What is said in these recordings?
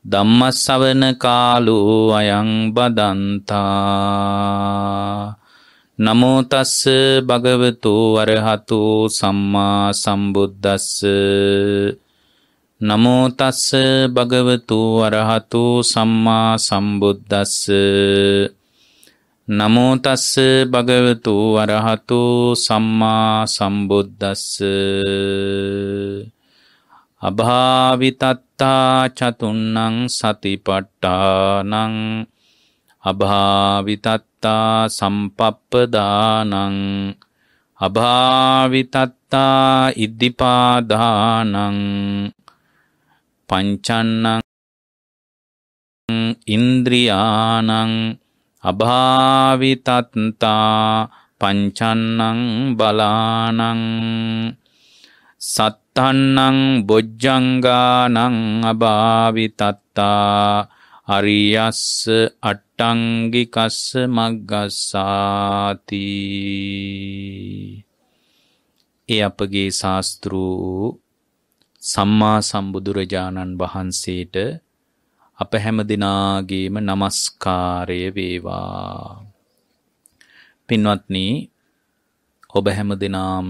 ධම්මස්සවන කාලෝ අයං බදන්තා නමෝතස්ස භගවතු වරහතු සම්මා සම්බුද්දස්ස නමෝතස්ස භගවතු වරහතු සම්මා සම්බුද්දස්ස නමෝතස්ස භගවතු වරහතු සම්මා සම්බුද්දස්ස අභාවිතත්තා චතුන්නං සතිපට්ටානං අභාවිතත්තා සම්පප්පදානං අභාවිතත්තා ඉද්ධිපාදානං පංචන්නං ඉන්ද්‍රියානං අභාවිතත්තා පංචන්නං බලානං සත් තන්නං බොජ්ජංගානං අභාවිතත්තා අරියස්ස අට්ටංගිකස්ස මග්ගස්සාති ඒ අපගේ ශාස්තෘූ සම්මා සම්බුදුරජාණන් වහන්සේට අප හැම දෙනාගේම නමස්කාරය වේවා. පින්වත්නී ඔබ හැම දෙනාම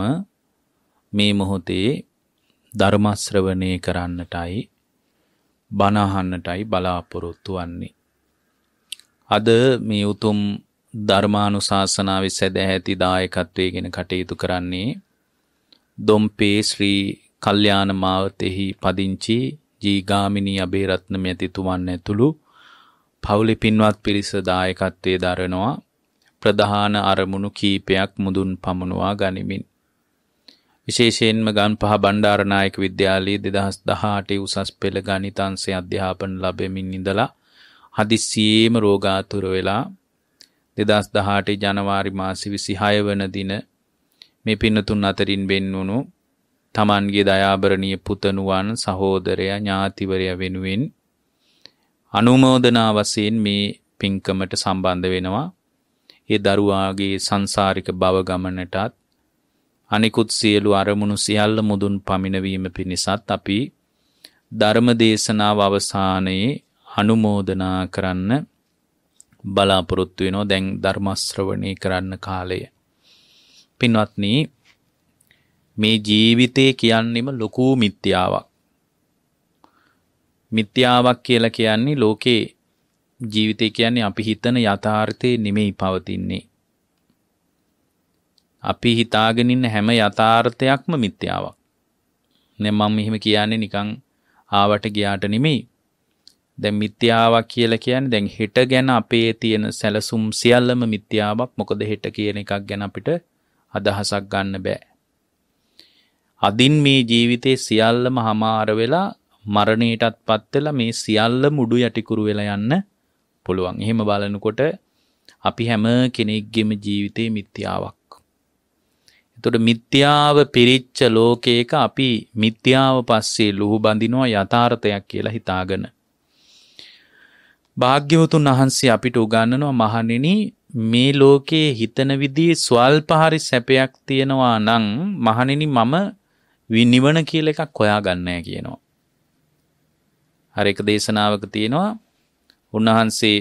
මේ මොහොතේ ධර්මශ්‍රවනය කරන්නටයි බණහන්නටයි බලාපොරොත්තු වන්නේ. අද මේ උතුම් ධර්මානුශාසනාවේ සැදැහැති දායකත්වයේ ගෙන කටයුතු කරන්නේ දොම්පේ ශ්‍රී කල්යාණ මාවතෙහි පදිංචි ජීගාමිනී අබේරත්න මෙතිතුමන් ඇතුළු පවුලේ පින්වත් පිරිස දායකත්වයේ දරනවා ප්‍රධාන අරමුණු කීපයක් මුදුන් පමුණවා ගනිමින් විශේෂයෙන්ම ගම්පහ බණ්ඩාරනායක විද්‍යාලයේ 2018 උසස් පෙළ ගණිතාංශය අධ්‍යාපන ලැබෙමින් ඉඳලා හදිස්සියේම රෝගාතුර වෙලා 2018 ජනවාරි මාසෙ 26 වන දින මේ පින්නතුන් අතරින් වෙන්වුණු තමන්ගේ දයාබරණීය පුතණුවන් සහෝදරයා ඥාතිවරයා වෙනුවෙන් අනුමෝදනා වශයෙන් මේ පින්කමට සම්බන්ධ වෙනවා. ඒ දරුවාගේ සංසාරික භව ගමනටත් අනිකුත් සියලු අරමුණු සියල්ල මුදුන් පමිණවීම පිණිසත් අපි ධර්මදේශනාව අවසානයේ අනුමෝදනා කරන්න බලාපොරොත්තු වෙනවා දැන් ධර්මශ්‍රවණය කරන්න කාලය. පින්වත්නි මේ ජීවිතේ කියන්නෙම ලොකු මිත්‍යාවක්. මිත්‍යාවක් කියලා කියන්නේ ලෝකේ ජීවිතේ කියන්නේ අපි හිතන යථාර්ථේ නෙමෙයි පවතින්නේ. අපි හිතාගෙන ඉන්න හැම යථාර්ථයක්ම මිත්‍යාවක්. දැන් මම මෙහෙම කියන්නේ නිකන් ආවට ගියාට නෙමෙයි. දැන් මිත්‍යාවක් කියලා කියන්නේ දැන් හෙට ගැන අපේ තියෙන සැලසුම් සියල්ලම මිත්‍යාවක්. මොකද හෙට කියන එකක් ගැන අපිට අදහසක් ගන්න බෑ. අදින් මේ ජීවිතේ සියල්ලම හමාර වෙලා මරණයටත්පත් වෙලා මේ සියල්ල මුඩු යටිකුරු වෙලා යන්න පුළුවන්. එහෙම බලනකොට අපි හැම කෙනෙක්ගේම ජීවිතේ මිත්‍යාවක්. එතොට මිත්‍යාව පිරිච්ච ලෝකයක අපි මිත්‍යාව පස්සේ ලුහු බඳිනවා යථාර්ථයක් කියලා හිතාගෙන. භාග්‍යවතුන් වහන්සේ අපිට උගන්නනවා මහණෙන මේ ලෝකයේ හිතන විදිහේ ස්වල්පහරි සැපයක් තියෙනවා නම් මහණෙනි මම නිවන කියලා එකක් හොයාගන්නෑ කියනවා. අර එක දේශනාවක තියෙනවා උන්වහන්සේ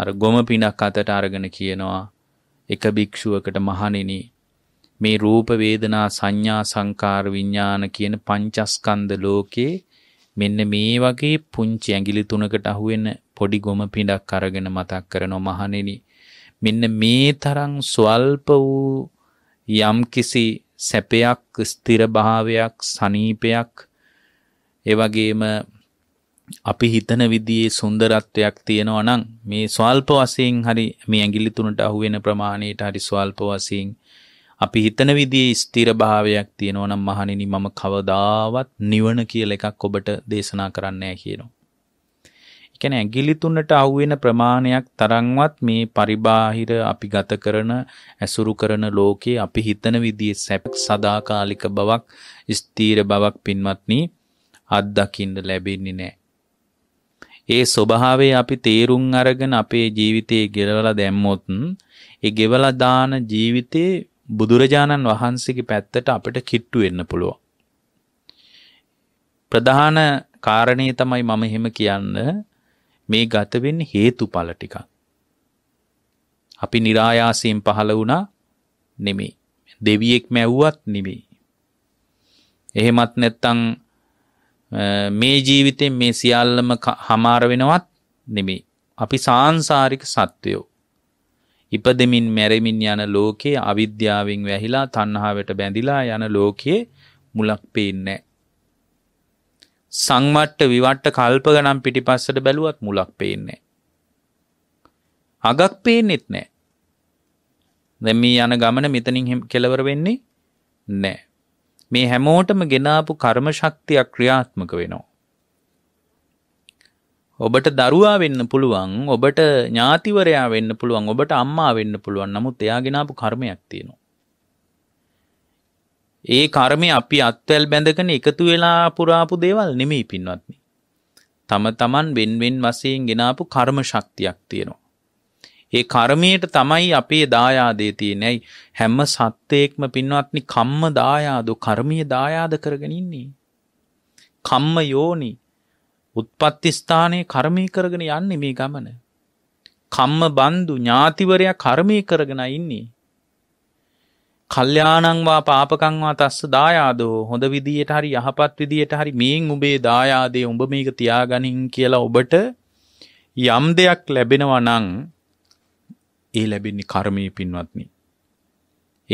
අර ගොම පිනක් අතට අරගෙන කියනවා එක භික්ෂුවකට මහණෙනි මේ රූප වේදනා සංඥා සංකාර විඥාන කියන පංචස්කන්ධ ලෝකේ මෙන්න මේ වගේ පුංචි ඇඟිලි තුනකට අහුවෙන පොඩි ගොම පිඬක් අරගෙන මතක් කරනව මහණෙනි මෙන්න මේ තරම් ස්වල්ප වූ යම්කිසි සැපයක් ස්ථිරභාවයක් සනීපයක් ඒ වගේම අපි හිතන විදියේ සුන්දරත්වයක් තියෙනවා නම් මේ ස්වල්ප වශයෙන් හරි මේ ඇඟිලි තුනට අහු වෙන ප්‍රමාණයට හරි ස්වල්ප වශයෙන් අපි හිතන විදිහේ ස්ථිර භාවයක් තියෙනවා නම් මහණෙනි මම කවදාවත් නිවන කියලා එකක් ඔබට දේශනා කරන්නේ නැහැ කියනවා. ඒ කියන්නේ ඇඟිලි තුනට අහුවෙන ප්‍රමාණයක් තරම්වත් මේ පරිබාහිර අපි ගත කරන ඇසුරු කරන ලෝකේ අපි හිතන විදිහේ සැපක් සදාකාලික බවක් ස්ථිර බවක් පින්වත්නි අත්දකින්න ලැබෙන්නේ නැහැ. ඒ ස්වභාවය අපි තේරුම් අරගෙන අපේ ජීවිතේ ගෙවලා දැම්මොත් ඒ ගෙවලා දාන ජීවිතේ බුදුරජාණන් වහන්සේගේ පැත්තට අපිට කිට්ටු වෙන්න පුළුවන්. ප්‍රධාන කාරණය තමයි මම එහෙම කියන්න මේ ගතවෙන් හේතුඵල ටිකක්. අපි નિરાයාසයෙන් පහළ වුණා නෙමෙයි. දෙවියෙක් මැව්වත් නෙමෙයි. එහෙමත් නැත්නම් මේ ජීවිතේ මේ සියල්ලම හමාර වෙනවත් නෙමෙයි. අපි සාංශාරික සත්වයෝ. ඉපදෙමින් මැරෙමින් යන ලෝකේ අවිද්‍යාවෙන් වැහිලා තණ්හාවට බැඳිලා යන ලෝකයේ මුලක් පේන්නේ සංමට්ට විවට්ට කල්ප ගණන් පිටිපස්සට බැලුවත් මුලක් පේන්නේ අගක් පේන්නෙත් නෑ දැන් මේ යන ගමන මෙතනින් කෙලවර වෙන්නේ නෑ මේ හැමෝටම ගෙනාපු කර්ම ශක්තියක් ක්‍රියාත්මක වෙනවා ඔබට දරුවා වෙන්න පුළුවන් ඔබට ඥාතිවරයා වෙන්න පුළුවන් ඔබට අම්මා වෙන්න පුළුවන් නමුත් එයාගෙනාපු කර්මයක් තියෙනවා. ඒ කර්මය අපි අත්වැල් බැඳගෙන එකතු වෙලා පුරාපු දේවල් නෙමෙයි පින්වත්නි. තම තමන් වෙන්වෙන් වශයෙන් ගෙනාපු කර්ම ශක්තියක් තියෙනවා. ඒ කර්මයට තමයි අපේ දායාදේ තියෙන්නේ. හැම සත්‍යයක්ම පින්වත්නි කම්ම දායාදෝ කර්මීය දායාද කරගෙන ඉන්නේ. කම්ම යෝනි උත්පත්ති ස්ථානයේ කර්මී කරගෙන යන්නේ මේ ගමන. කම්ම බන්දු ඥාතිවරයා කර්මී කරගෙන ඉන්නේ. කල්්‍යානංවා පාපකංවා තස්ස දායාදෝ හොඳ විදියට හරි යහපත් විදියට හරි මේන් උබේ දායාදේ උඹ මේක තියාගනින් කියලා ඔබට යම් දෙයක් ලැබෙනවා නං ඒ ලැබෙන්නේ කර්මය පින්වත්නි.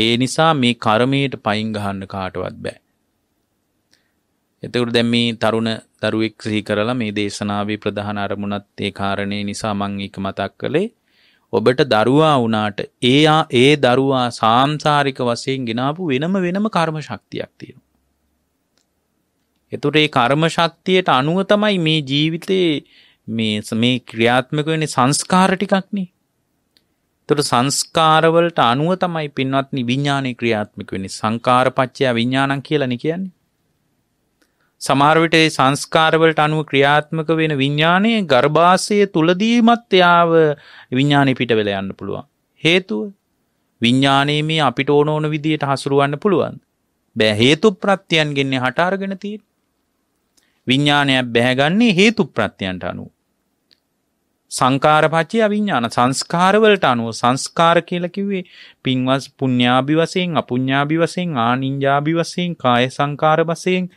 ඒ නිසා මේ කර්මයට පයින් ගහන්න කාටවත් බෑ. එතකට දැම් මේ තරුණ දරුවෙක් සිහි කරලා මේ දේශනාවේ ප්‍රධාන අරමුණත් ඒ කාරණේ නිසා මං ඒක මතක් කළේ ඔබට දරුවා වුණාට ඒ ඒ දරුවා සාංශාරික වශයෙන් ගෙනාපු වෙනම වෙනම කර්ම ශක්තියක් තියෙනවා. එතකොට ඒ කර්ම ශක්තියට අනුව තමයි මේ ජීවිතේ මේ මේ ක්‍රියාත්මක වෙන්නේ සංස්කාර ටිකක්නේ. එතකොට සංස්කාරවලට අනුව තමයි පින්වත්නි විඥානේ ක්‍රියාත්මක වෙන්නේ. සංකාරපච්චය විඥානං කියලානේ කියන්නේ. සමහරවිට ඒ සංස්කාරවලට අනුව ක්‍රියාත්මක වෙන විඤ්ඥානය ගර්භාසය තුළදීමත් එයාව විඤ්ඥානය පිට වෙල යන්න පුළුවන්. හේතුව විඤ්ඥානයේ මේ අපිට ඕන ඕන විදියට හසුරුවන්න පුළුවන්. බෑ හේතු ප්‍රත්‍යයන් ගෙන්නේ හටාර්ගෙන තිීන්. විඤ්ඥානයක් බැහැගන්නේ හේතු ප්‍රත්‍යයන්ට අනුව. සංකාරපච්චය අවිඤ්ඥාන සංස්කාරවලට අනුව සංස්කාර කියලකිවේ පින්වස් පුඤ්ඥාභි වසයෙන් අපුඤ්ඥාභි වසයෙන් ආනිංජාභි වසයෙන් කාය සංකාර වසයෙන්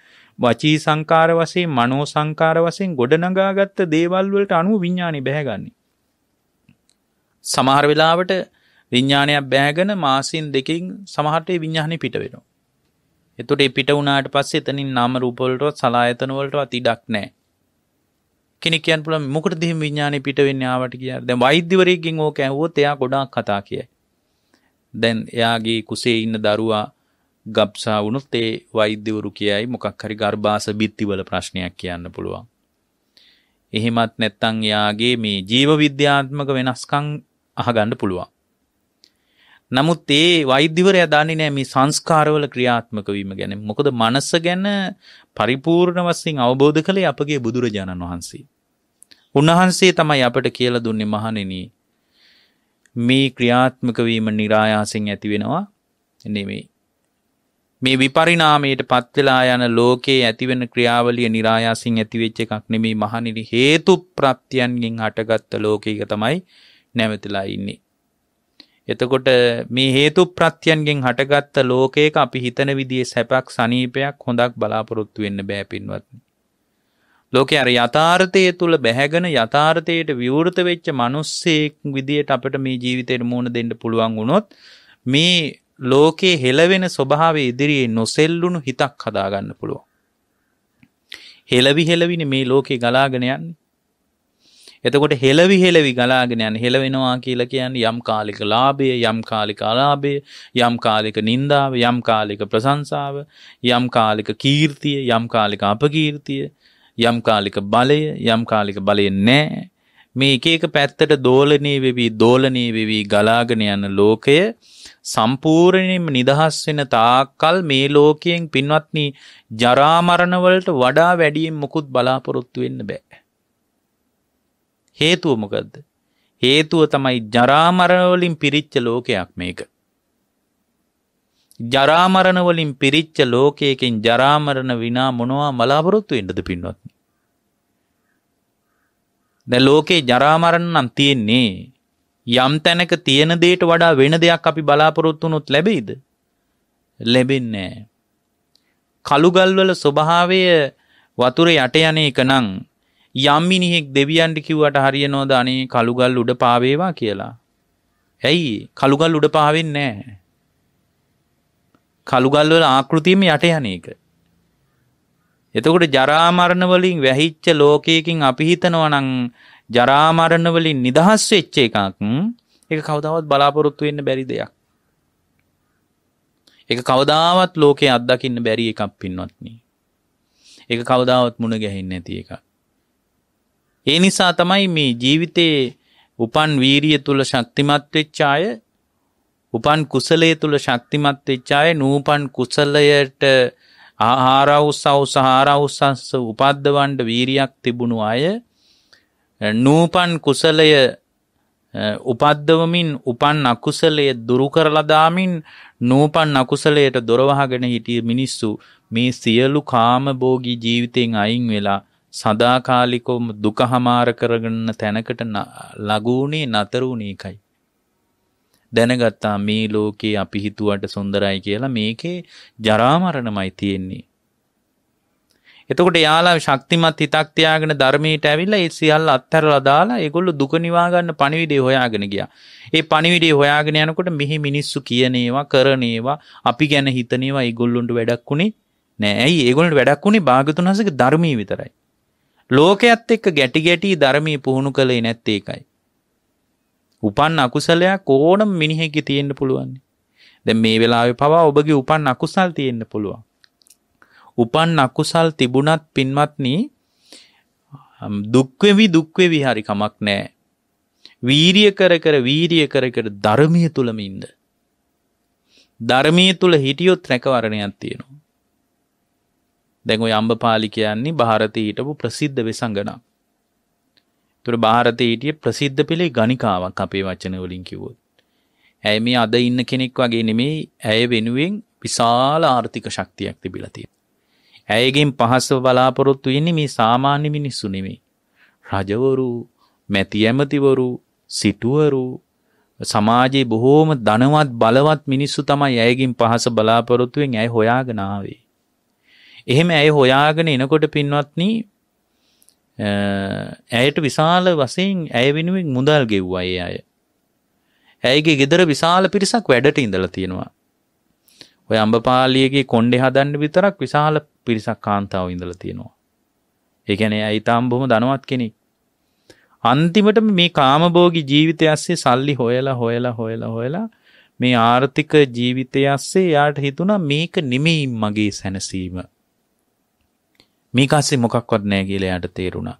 වචී සංකාර වශයෙන් මනෝ සංකාර වශයෙන් ගොඩනගාගත්ත දේවල් වලට අනුව විඥානය බැහැගන්නේ. සමහර වෙලාවට විඥානයක් බෑගෙන මාසින් දෙකකින් සමහරට විඥානය පිට වෙනවා. එතකොට පිට වුණාට පස්සේ එතනින් නාම රූප වලටවත් සලායතන වලටවත් ඉඩක් නැහැ. කෙනෙක් කියන්න පුළුවන් මොකටද එහෙම විඥානේ පිට වෙන්නේ ආවට කියලා. දැන් වෛද්‍යවරයෙක්ගෙන් ඕක ඇහුවොත් එයා ගොඩාක් කතා කියයි. දැන් එයාගේ කුසේ ඉන්න දරුවා ගබ්සා වුණොත් ඒ වෛද්‍යවරු කියයි මොකක් හරි ගර්භාස බිත්තිවල ප්‍රශ්නයක් කියන්න පුළුවන්. එහෙමත් නැත්තං යාගේ මේ ජීව විද්‍යාත්මක වෙනස්කං අහගන්න පුළුවන්. නමුත් ඒ වෛද්‍යවරය දන්නේ නෑ මේ සංස්කාරවල ක්‍රියාත්මක වීම ගැන මොකද මනස ගැන පරිපූර්ණ වසින් අවබෝධ කළේ අපගේ බුදුරජාණන් වහන්සේ. උන්වහන්සේ තමයි අපට කියල දුන්නේ මහනෙන මේ ක්‍රියාත්මක වීම નિરાයාසෙන් ඇති වෙනවා නෙමෙයි. මේ විපරිණාමයට පත්වෙලා යන ලෝකයේ ඇතිවෙන ක්‍රියාවලිය નિરાයාසින් ඇතිවෙච්ච එකක් නෙමේ මහණෙනි හේතු ප්‍රත්‍යයන්ගෙන් හටගත්ත ලෝකයක තමයි නැවතිලා ඉන්නේ. එතකොට මේ හේතු ප්‍රත්‍යයන්ගෙන් හටගත්ත ලෝකයක අපි හිතන විදිහේ සැපක් සනීපයක් හොඳක් බලාපොරොත්තු වෙන්න බෑ පින්වත්නි. ලෝකේ අර යථාර්ථය තුල බැහැගෙන යථාර්ථයට විවෘත වෙච්ච මිනිස්සෙක් විදියට අපිට මේ ජීවිතේට මුහුණ දෙන්න පුළුවන් වුණොත් මේ ලෝකයේ හෙළවෙන ස්වභාවේ ඉදිරියේ නොසෙල්ලුණු හිතක් හදාගන්න පුළුවන්. හෙළවි හෙළවිනි මේ ලෝකේ ගලාගෙන යන්නේ. එතකොට හෙළවි හෙළවි ගලාගෙන යන හෙළවෙනවා කියලා කියන්නේ යම් කාලික ලාභය, යම් කාලික අලාභය, යම් කාලික නින්දාව, යම් කාලික ප්‍රශංසාව, යම් කාලික කීර්තිය, යම් කාලික අපකීර්තිය, යම් කාලික බලය, යම් කාලික බලය නැහැ. මේ එක එක පැත්තට දෝලණය වෙවි, දෝලණය වෙවි ගලාගෙන යන ලෝකය සම්පූර්ණයෙන්ම නිදහස් වෙන තාක්කල් මේ ලෝකයෙන් පින්වත්නි ජරා මරණ වලට වඩා වැඩියෙන් මුකුත් බලාපොරොත්තු වෙන්න බෑ. හේතුව මොකද්ද? හේතුව තමයි ජරා මරණ වලින් පිරිච්ච ලෝකයක් මේක. ජරා මරණ වලින් පිරිච්ච ලෝකයකින් ජරා මරණ විනා මොනවා බලාපොරොත්තු වෙන්නද පින්වත්නි? දැන් ලෝකේ ජරා මරණ නම් තියෙන්නේ යම් තැනක තියෙන දේට වඩා වෙන දෙයක් අපි බලාපොරොත්තු වුණොත් ලැබෙයිද? ලැබෙන්නේ නැහැ. කළුගල්වල ස්වභාවය වතුර යට යන එක නම් යම් මිනිහෙක් දෙවියන්ට කිව්වට හරියනවද අනේ කළුගල් උඩ පාවේවා කියලා. ඇයි කළුගල් උඩ පාවෙන්නේ නැහැ. කළුගල් වල ආකෘතියම යට යන එක. එතකොට ජරා මරණ වලින් වැහිච්ච ලෝකයකින් අපි හිතනවා නම් ජරා මරණ වලින් නිදහස් වෙච්ච එකක් ඒක කවදාවත් බලාපොරොත්තු වෙන්න බැරි දෙයක්. ඒක කවදාවත් ලෝකේ අත්දකින්න බැරි එකක් පින්වත්නි. ඒක කවදාවත් මුණ ගැහෙන්නේ නැති එකක්. ඒ නිසා තමයි මේ ජීවිතේ උපන් වීරිය තුල ශක්තිමත් වෙච්ච අය උපන් කුසලයේ තුල ශක්තිමත් වෙච්ච අය නූපන් කුසලයට ආහාරවුසව් සහාරවුසස්ස උපද්දවන්ඩ වීරියක් තිබුණු අය නූපන් කුසලය උපද්දවමින් උපන් අකුසලය දුරුකරලදාමින් නූපන් අකුසලයට දොරවහගෙන හිටිය මිනිස්සු මේ සියලු කාමභෝගී ජීවිතයෙන් අයින් වෙලා සදාකාලිකොම දුකහමාර කරගන්න තැනකට ලගුණේ නතරුණේකයි. දැනගත්තා මේ ලෝකේ අපි හිතුවට සුන්දරයි කියලා මේකේ ජරා මරණමයි තියෙන්නේ. එතකොට යාලා ශක්තිමත් හිතක් තියාගෙන ධර්මයට ඇවිල්ලා ඒ සියල්ල අත්හැරලා දාලා ඒගොල්ලෝ දුක නිවා ගන්න පණිවිඩය හොයාගෙන ගියා. ඒ පණිවිඩය හොයාගෙන යනකොට මෙහි මිනිස්සු කියන ඒවා කරන ඒවා අපි ගැන හිතන ඒවා ඒගොල්ලොන්ට වැඩක් උනේ නෑ. ඇයි ඒගොල්ලන්ට වැඩක් උනේ භාගතුන් හසක ධර්මී විතරයි. ලෝකයේත් එක්ක ගැටි ගැටි ධර්මී පුහුණු කළේ නැත්තේ ඒකයි. උපන් අකුසලයක් ඕනම මිනිහෙක්ගේ තියෙන්න පුළුවන්. දැන් මේ වෙලාවේ පවා ඔබගේ උපන් අකුසල් තියෙන්න පුළුවන්. උපන් අකුසල් තිබුණත් පින්වත්නි දුක් වෙවි දුක් වෙවි හරි කමක් නැහැ. වීරිය කර කර වීරිය කර කර ධර්මයේ තුලම ඉන්න. ධර්මයේ තුල හිටියොත් රැකවරණයක් තියෙනවා. දැන් ওই අම්බපාලි කියන්නේ ಭಾರತයේ හිටපු ප්‍රසිද්ධ වෙසඟනක්. තුර භාරතයේටිය ප්‍රසිද්ධ පෙළේ ගනිකාවක් අපේ වචන වලින් කිවොත්. ඇය මේ අද ඉන්න කෙනෙක් වගේ නෙමේ ඇය වෙනුවෙන් විශාල ආර්ථික ශක්තියක් තිබිලතිය. ඇයගෙන් පහස්ව බලාපොරොත්තු වෙන්නේ මේ සාමාන්‍ය මිනිස්සු නෙමේ. රජවරු මැති ඇමතිවරු සිටුවරු සමාජයේ බොහෝම ධනවත් බලවත් මිනිස්සු තමයි ඇයගින් පහස බලාපොරොත්තුවෙන් ඇය හොයාගෙන ආවේ. එහෙම ඇය හොයාගෙන එනකොට පින්වත්නි ඇයට විශාල වසයෙන් ඇය වෙනුවෙන් මුදල් ගෙව්වා ඒ අය. ඇයගේ ගෙදර විශාල පිරිසක් වැඩට ඉඳල තියෙනවා. ඔය අම්ඹපාලියගේ කොන්්ඩෙ හදන්න විතරක් විශාල පිරිසක් කාන්තාව ඉඳල තියෙනවා. ඒකැන ඇයිතාම් බොහොම දනවත් කෙනෙක්. අන්තිමට මේ කාමබෝගි ජීවිතය අස්සේ සල්ලි හොයලා හොයලා හොයලා හොයලා මේ ආර්ථික ජීවිතය අස්සේ යාට හිතුනා මේක නෙමෙයි මගේ සැනසීම මේකස්සේ මොකක්වත් නෑ කියලා යාට තේරුණා.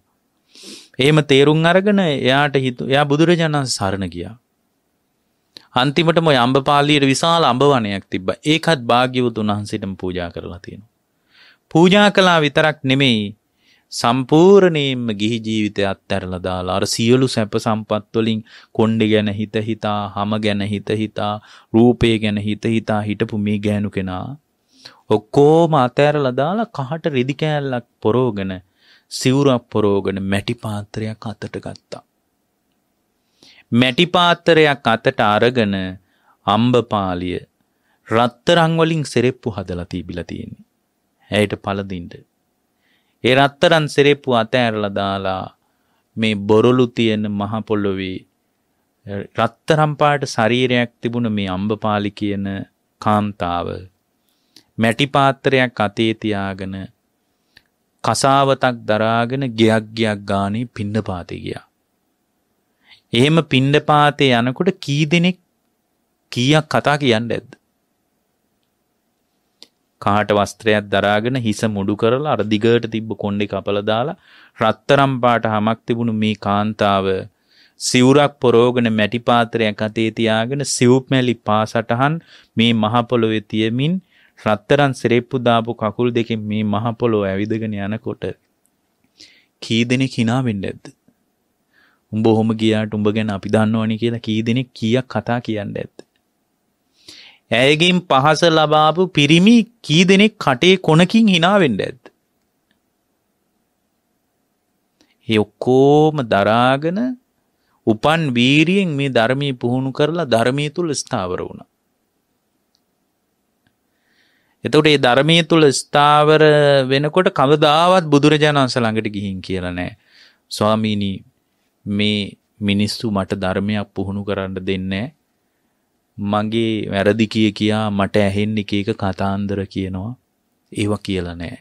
එහෙම තේරුම් අරගෙන එයාට හිතු එයා බුදුරජාණන් සරණ ගියා. අන්තිමටම ඔය අම්බපාලියට විශාල අඹවනයක් තිබ්බා. ඒකත් භාග්‍යවතුන් වහන්සේටම පූජා කරලා තියෙනවා. පූජා කළා විතරක් නෙමෙයි සම්පූර්ණයෙන්ම ගිහි ජීවිතය අත්හැරලා දාලා අර සියලු සැප සම්පත් වලින් කොණ්ඩේ ගැන හිත හිතා, හැම ගැන හිත හිතා, රූපේ ගැන හිත හිතා හිටපු මේ ගෑනු කෙනා ඔක්කෝම අතෑරලා දාලා කහට රෙදි කෑල්ලක් පොරෝගෙන සිවුරක් පොරෝගෙන මැටි පාත්‍රයක් අතට ගත්තා. මැටි පාත්‍රයක් අතට අරගෙන අම්බපාලිය රත්තරන් වලින් සෙරෙප්පු හදලා තිබිලා තියෙන්නේ. ඇයට පළඳින්න. ඒ රත්තරන් සෙරෙප්පු අතෑරලා දාලා මේ බොරළු තියෙන මහ පොළොවේ රත්තරම් පාට ශරීරයක් තිබුණ මේ අම්බපාලි කියන කාන්තාව මැටි පාත්‍රයක් අතේ තියාගෙන කසාවතක් දරාගෙන ගයක් ගයක් ගානේ පින්නපාතේ ගියා. එහෙම පින්නපාතේ යනකොට කී දෙනෙක් කීයක් කතා කියන්නේ නැද්ද? කාට වස්ත්‍රයක් දරාගෙන හිස මුඩු කරලා අර දිගට තිබ්බ කොණ්ඩේ කපලා දාලා රත්තරම් පාට හමක් තිබුණු මේ කාන්තාව සිවුරක් පොරෝගෙන මැටි පාත්‍රයක් අතේ තියාගෙන සිව්මැලි පාසටහන් මේ මහ පොළොවේ තියමින් රත්තරන් සිරෙප්පු දාපු කකුල් දෙකෙන් මේ මහ පොළොව ඇවිදගෙන යනකොට කී දෙනෙක් hina වෙන්නේ නැද්ද? උඹ ඔහොම ගියාට උඹ ගැන අපි දන්නවනේ කියලා කී දෙනෙක් කීයක් කතා කියන්න ඇද්ද? ඇයගෙන් පහස ලබාපු පිරිමි කී දෙනෙක් කටේ කොනකින් hina වෙන්න ඇද්ද? ඒ ඔක්කොම දරාගෙන උපන් වීරියෙන් මේ ධර්මයේ පුහුණු කරලා ධර්මයේ තුල ස්ථාවර වුණා. එතකට ඒ ධර්මය තුළ ස්ථාවර වෙනකොට කවදාවත් බුදුරජාණන්ස ළඟට ගිහින් කියලනෑ. ස්වාමීනී මේ මිනිස්සු මට ධර්මයක් පුහුණු කරන්න දෙන්නේ. මගේ වැරදි කිය කියා මට ඇහෙන්න එක එක කතාන්දර කියනවා ඒව කියලනෑ.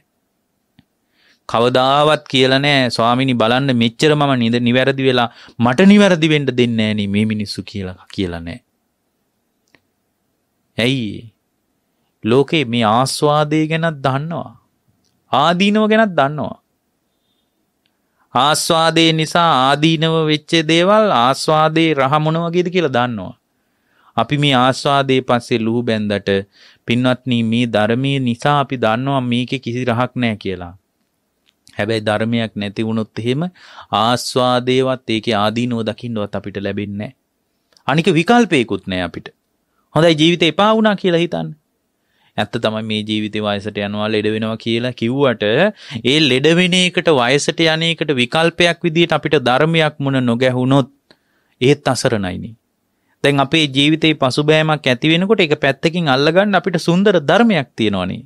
කවදාවත් කියලනෑ ස්වාමිනි බලන්න මෙච්චර මම නිද නිවැරදි වෙලා මට නිවැරදි වෙන්ඩ දෙන්නෑන මේ මිනිස්සු කියලා කියලනෑ. ඇයි ලෝකේ මේ ආස්වාදය ගැනත් දන්නවා. ආදීනව ගැනත් දන්නවා. ආස්වාදේ නිසා ආදීනව වෙච්ච දේවල් ආස්වාදේ රහමොන වගේද කියලා දන්නවා. අපි මේ ආස්වාදේ පස්සේ ලුහු බැන්දට පින්වත්නි මේ ධර්මයේ නිසා අපි දන්නවා මේකේ කිසි රහක් නැහැ කියලා. හැබැයි ධර්මයක් නැති වුණොත් එහෙම ආස්වාදේවත් ඒකේ ආදීනව දකින්නවත් අපිට ලැබෙන්නේ නැහැ. අනික විකල්පේකුත් නැහැ අපිට. හොඳයි ජීවිතේ එපා වුණා කියලා හිතන්න. ඇත්ත තමයි මේ ජීවිතේ වයසට යනවා ලෙඩ වෙනවා කියලා කිව්වට ඒ ලෙඩ වෙන එකට වයසට යන එකට විකල්පයක් විදිහට අපිට ධර්මයක් මුණ නොගැහුනොත් ඒත් අසරණයිනේ. දැන් අපේ ජීවිතේ පසුබෑමක් ඇති වෙනකොට ඒක පැත්තකින් අල්ලගන්න අපිට සුන්දර ධර්මයක් තියෙනවනේ.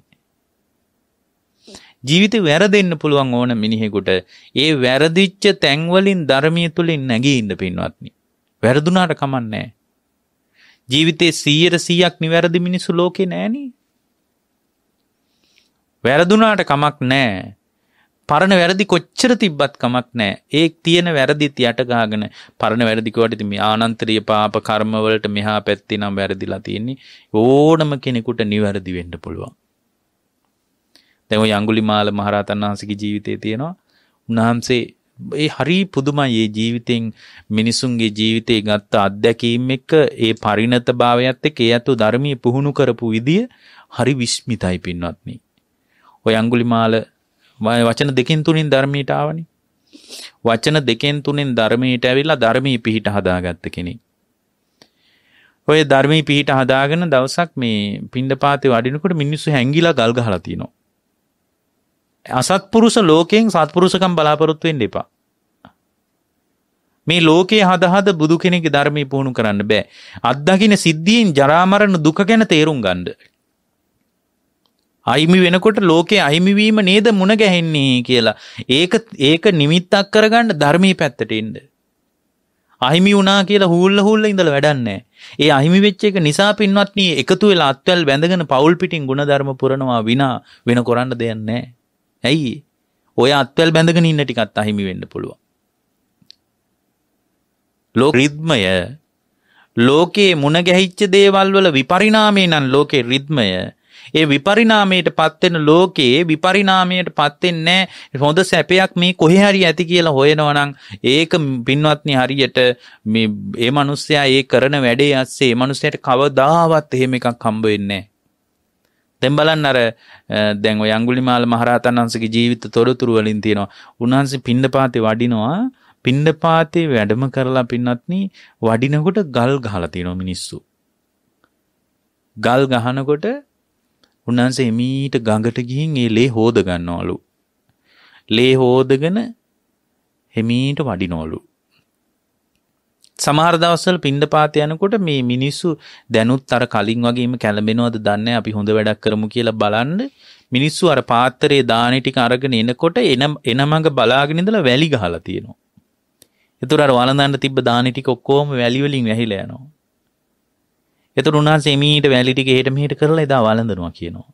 ජීවිතේ වැරදෙන්න පුළුවන් ඕන මිනිහෙකුට ඒ වැරදිච්ච තැන්වලින් ධර්මයේ තුලින් නැගී ඉන්න පින්වත්නි. වැරදුනාට කමන්නේ නැහැ. ජීවිතේ 100%ක් නිවැරදි මිනිස්සු ලෝකේ නැහෙනේ. වැරදුනාට කමක් නෑ. පරණ වැරදි කොච්චර තිබ්බත් කමක් නෑ. ඒ තියෙන වැරදිත් යටගාගෙන පරණ වැරදිකවට ඉතින් මේ ආනන්තරීය පාප කර්ම වලට මෙහා පැත්තේ නම් වැරදිලා තියෙන්නේ. ඕනම කෙනෙකුට නිවැරදි වෙන්න පුළුවන්. දැන් ওই අඟුලිමාල මහරහතන් වහන්සේගේ ජීවිතයේ තියෙනවා. උන්වහන්සේ ඒ හරි පුදුමයි ඒ ජීවිතෙන් මිනිසුන්ගේ ජීවිතේ ගත්ත අත්දැකීම් එක්ක ඒ පරිණත භාවයත් එක්ක ඒ අතු ධර්මීය පුහුණු කරපු විදිය හරි විස්මිතයි පින්වත්නි. ඔය අංගුලිමාල වචන දෙකින් තුනින් ධර්මීට ආවනි. වචන දෙකෙන් තුනෙන් ධර්මීට ඇවිල්ලා ධර්මී පිහිට හදාගත්ත කෙනෙක්. ඔය ධර්මී පිහිට හදාගෙන දවසක් මේ පිණ්ඩපාතේ වඩිනකොට මිනිස්සු හැංගිලා ගල් ගහලා තිනවා. අසත්පුරුෂ ලෝකයෙන් සත්පුරුෂකම් බලාපොරොත්තු වෙන්න එපා. මේ ලෝකේ හද හද බුදු කෙනෙක්ගේ ධර්මී පුහුණු කරන්න බෑ. අත්දකින්න සිද්ධීන් ජරා මරණ දුක ගැන තේරුම් ගන්න. අයිමි වෙනකොට ලෝකේ අයිමිවීම නේද මුණ ගැහෙන්නේ කියලා. ඒක ඒක නිමිත්තක් කරගන්න ධර්මයේ පැත්තට එන්න. අහිමි වුණා කියලා හූල්ල හූල්ල ඉඳලා වැඩන්නේ. ඒ අහිමි වෙච්ච එක නිසා පින්වත්නි එකතු වෙලා අත්වැල් බැඳගෙන පවුල් පිටින් ಗುಣධර්ම පුරනවා විනා වෙන කරන්න දෙයක් නැහැ. ඇයි? ඔය අත්වැල් බැඳගෙන ඉන්න ටිකත් අහිමි වෙන්න පුළුවන්. ලෝක රිද්මය ලෝකේ මුණ ගැහිච්ච දේවල් වල විපරිණාමය නම් ලෝකේ රිද්මය ඒ විපරිණාමයට පත්වෙන ලෝකයේ විපරිණාමයට පත්වෙන්නේ හොඳ සැපයක් මේ කොහේ හරි ඇති කියලා හොයනවා ඒක පින්වත්නි හරියට මේ ඒ මිනිස්සයා ඒ කරන වැඩේ ඇස්සේ ඒ මිනිස්සයාට කවදාවත් එහෙම එකක් හම්බ වෙන්නේ නැහැ. දැන් බලන්න අර දැන් ඔය අඟුලිමාල මහරහතන් වහන්සේගේ ජීවිත තොරතුරු වලින් තියෙනවා. උන්වහන්සේ පින්නපාතේ වඩිනවා. පින්නපාතේ වැඩම කරලා පින්නත්නි වඩිනකොට ගල් ගහලා තියෙනවා මිනිස්සු. ගල් ගහනකොට උන්වහන්සේ මීට ගඟට ගිහින් ඒ ලේ හෝද ගන්නවලු. ලේ හෝදගෙන හෙමීට වඩිනවලු. සමහර දවස්වල පින්ඩපාත යනකොට මේ මිනිස්සු දැනුත් අර කලින් වගේම කැළඹෙනවද දන්නේ අපි හොඳ වැඩක් කරමු කියලා බලන්න මිනිස්සු අර පාත්‍රයේ දානි ටික අරගෙන එනකොට එන එනමඟ බලාගෙන ඉඳලා වැලි ගහලා තියෙනවා. ඒතර අර වළඳන්න තිබ්බ දානි ටික ඔක්කොම වැලි වලින් වැහිලා යනවා. එතුර උන්හන්සේ මීට වැලිටික හට මහිට කරලා එදා වලඳනවා කියනවා.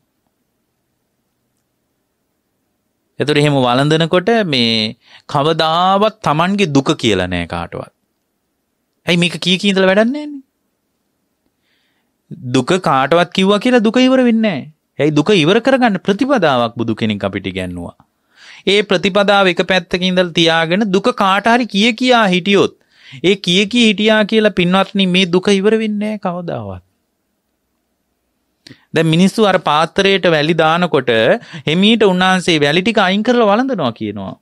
එතුර එහෙම වලඳනකොට මේ කවදාවත් තමන්ගේ දුක කියලා නෑ කාටවත්. ඇයි මේක කී කීදල වැඩන්නේ දුක කාටවත් කිව්වා කියලා දුක ඉවර වෙන්නේ ඇයි දුක ඉවර කරගන්න ප්‍රතිපදාවක් බුදු කෙනෙක් අපිට ගැන්නවා. ඒ ප්‍රතිපදාව එක පැත්තකින්දල් තියාගෙන දුක කාටහරි කිය කියා හිටියොත් ඒ කිය කී හිටියා කියලා පින්වත්නි මේ දුක ඉවර වෙන්නේ කවදාවත්. දැන් මිනිස්සු අර පාත්‍රයට වැලි දානකොට හිමීට උන්වහන්සේ වැලි ටික අයින් කරලා වළඳනවා කියනවා.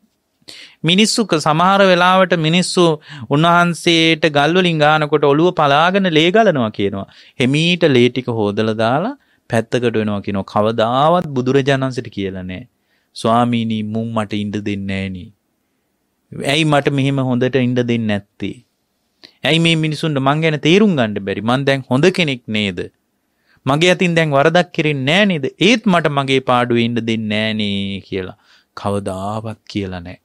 මිනිස්සු සමහර වෙලාවට මිනිස්සු උන්වහන්සේට ගල් වලින් ගානකොට ඔළුව පලාගෙන ලේ ගලනවා කියනවා. හිමීට ලේ ටික හොදලා දාලා පැත්තකට වෙනවා කියනවා. කවදාවත් බුදුරජාණන්සේට කියලා නෑ. ස්වාමීනි මුම් මට ඉඳ දෙන්නේ නෑනේ. ඇයි මට මෙහෙම හොඳට ඉන්න දෙන්නේ නැත්තේ? ඇයි මේ මිනිසුන්ට මං ගැන තේරුම් ගන්න බැරි? මං දැන් හොඳ කෙනෙක් නේද? මගේ අතින් දැන් වරදක් කෙරෙන්නේ නෑ නේද? ඒත් මට මගේ පාඩුවේ ඉන්න දෙන්නේ නෑනේ කියලා කවදාවත් කියලා නෑ.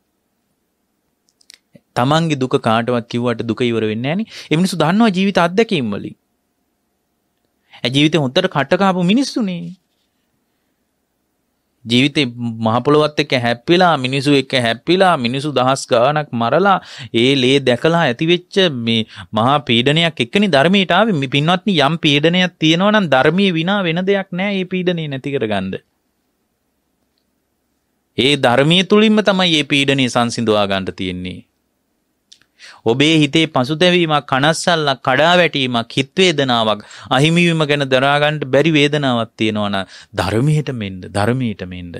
තමන්ගේ දුක කාටවත් කිව්වට දුක ඉවර වෙන්නේ නෑනේ. ඒ මිනිස්සු දන්නවා ජීවිත අත්දැකීම් වලින්. ජීවිතේ හොඳට කටකාපු මිනිස්සුනේ. ජීවිත මහපොළොවත් එක හැප්පිලා මිනිසු එක හැප්පිලා මිනිසු දහස් ගානක් මරලා ඒ ලේ දැකලා ඇතිවෙච්ච මේ මහා පීඩනයක් එක්කනි ධර්මයට ආවේ මේ පින්වත්නි යම් පීඩනයක් තියෙනවා නම් ධර්මයේ විනා වෙන දෙයක් නැහැ මේ පීඩනේ නැති කරගන්න. ඒ ධර්මයේ තුලින්ම තමයි මේ පීඩනේ සංසිඳවා ගන්න තියෙන්නේ. ඔබේ හිතේ පසුතැවීමක් කනස්සල්ලක් කඩාවැටීමක් හිත වේදනාවක් අහිමිවීම ගැන දරා ගන්නට බැරි වේදනාවක් තියෙනවා නම් ධර්මයට මෙන්න ධර්මයට මෙන්න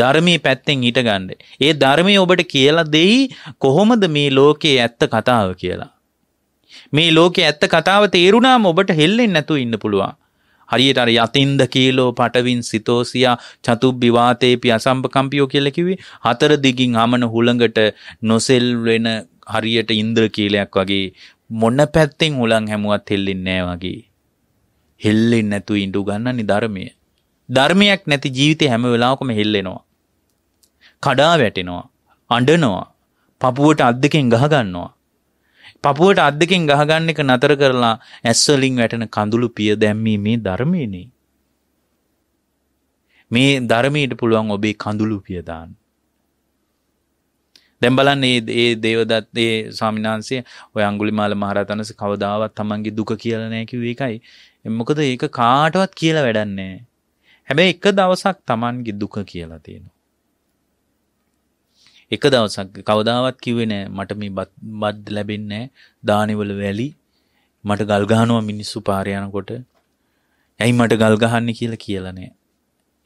ධර්මයේ පැත්තෙන් හිට ගන්න. ඒ ධර්මයේ ඔබට කියලා දෙයි කොහොමද මේ ලෝකයේ ඇත්ත කතාව කියලා. මේ ලෝකයේ ඇත්ත කතාව තේරුණාම ඔබට හෙල්ලෙන්නේ නැතුව ඉන්න පුළුවන්. හරියට අර යතින්ද කීලෝ පටවින් සිතෝසියා චතුබ්බිවාතේපි අසම්බකම්පියෝ කියලා කිව්වේ හතර දිගින් හමන හුළඟට නොසෙල් වෙන හරියට ඉන්ද්‍ර කීලයක් වගේ මොන පැත්තෙන් හුළං හැමුවත් හෙල්ලෙන්නේ නැහැ වගේ හෙල්ලෙන්නේ නැතු ඉඳු ගන්නනි ධර්මයේ ධර්මයක් නැති ජීවිතේ හැම වෙලාවකම හෙල්ලෙනවා. කඩා වැටෙනවා. අඬනවා. පපුවට අත් දෙකෙන් ගහ ගන්නවා. පපුවට අත් දෙකෙන් ගහගන්න එක නතර කරලා ඇස්වලින් වැටෙන කඳුළු පිය දැම්මී මේ ධර්මයනේ. මේ ධර්මයට පුළුවන් ඔබේ කඳුළු පියදාන්න. දැම් බලන්න ඒ දේවදත් ඒ සාමිනාන්සේ ඔය අංගුලිමාල මහරතනස කවදාවත් තමන්ගේ දුක කියලා නෑකිව එකයි එමොකද ඒක කාටවත් කියලා වැඩන්නේ. හැබැයි එක දවසක් තමන්ගේ දුක කියලා තියෙනවා. එක දවසක් කවදාවත් කිව්වේ නෑ මට මේ බද්ද ලැබෙන්නේ දානෙවල වැලි මට ගල්ගහනවා මිනිස්සු පාරයනකොට ඇයි මට ගල්ගහන්න කියලා කියලනෑ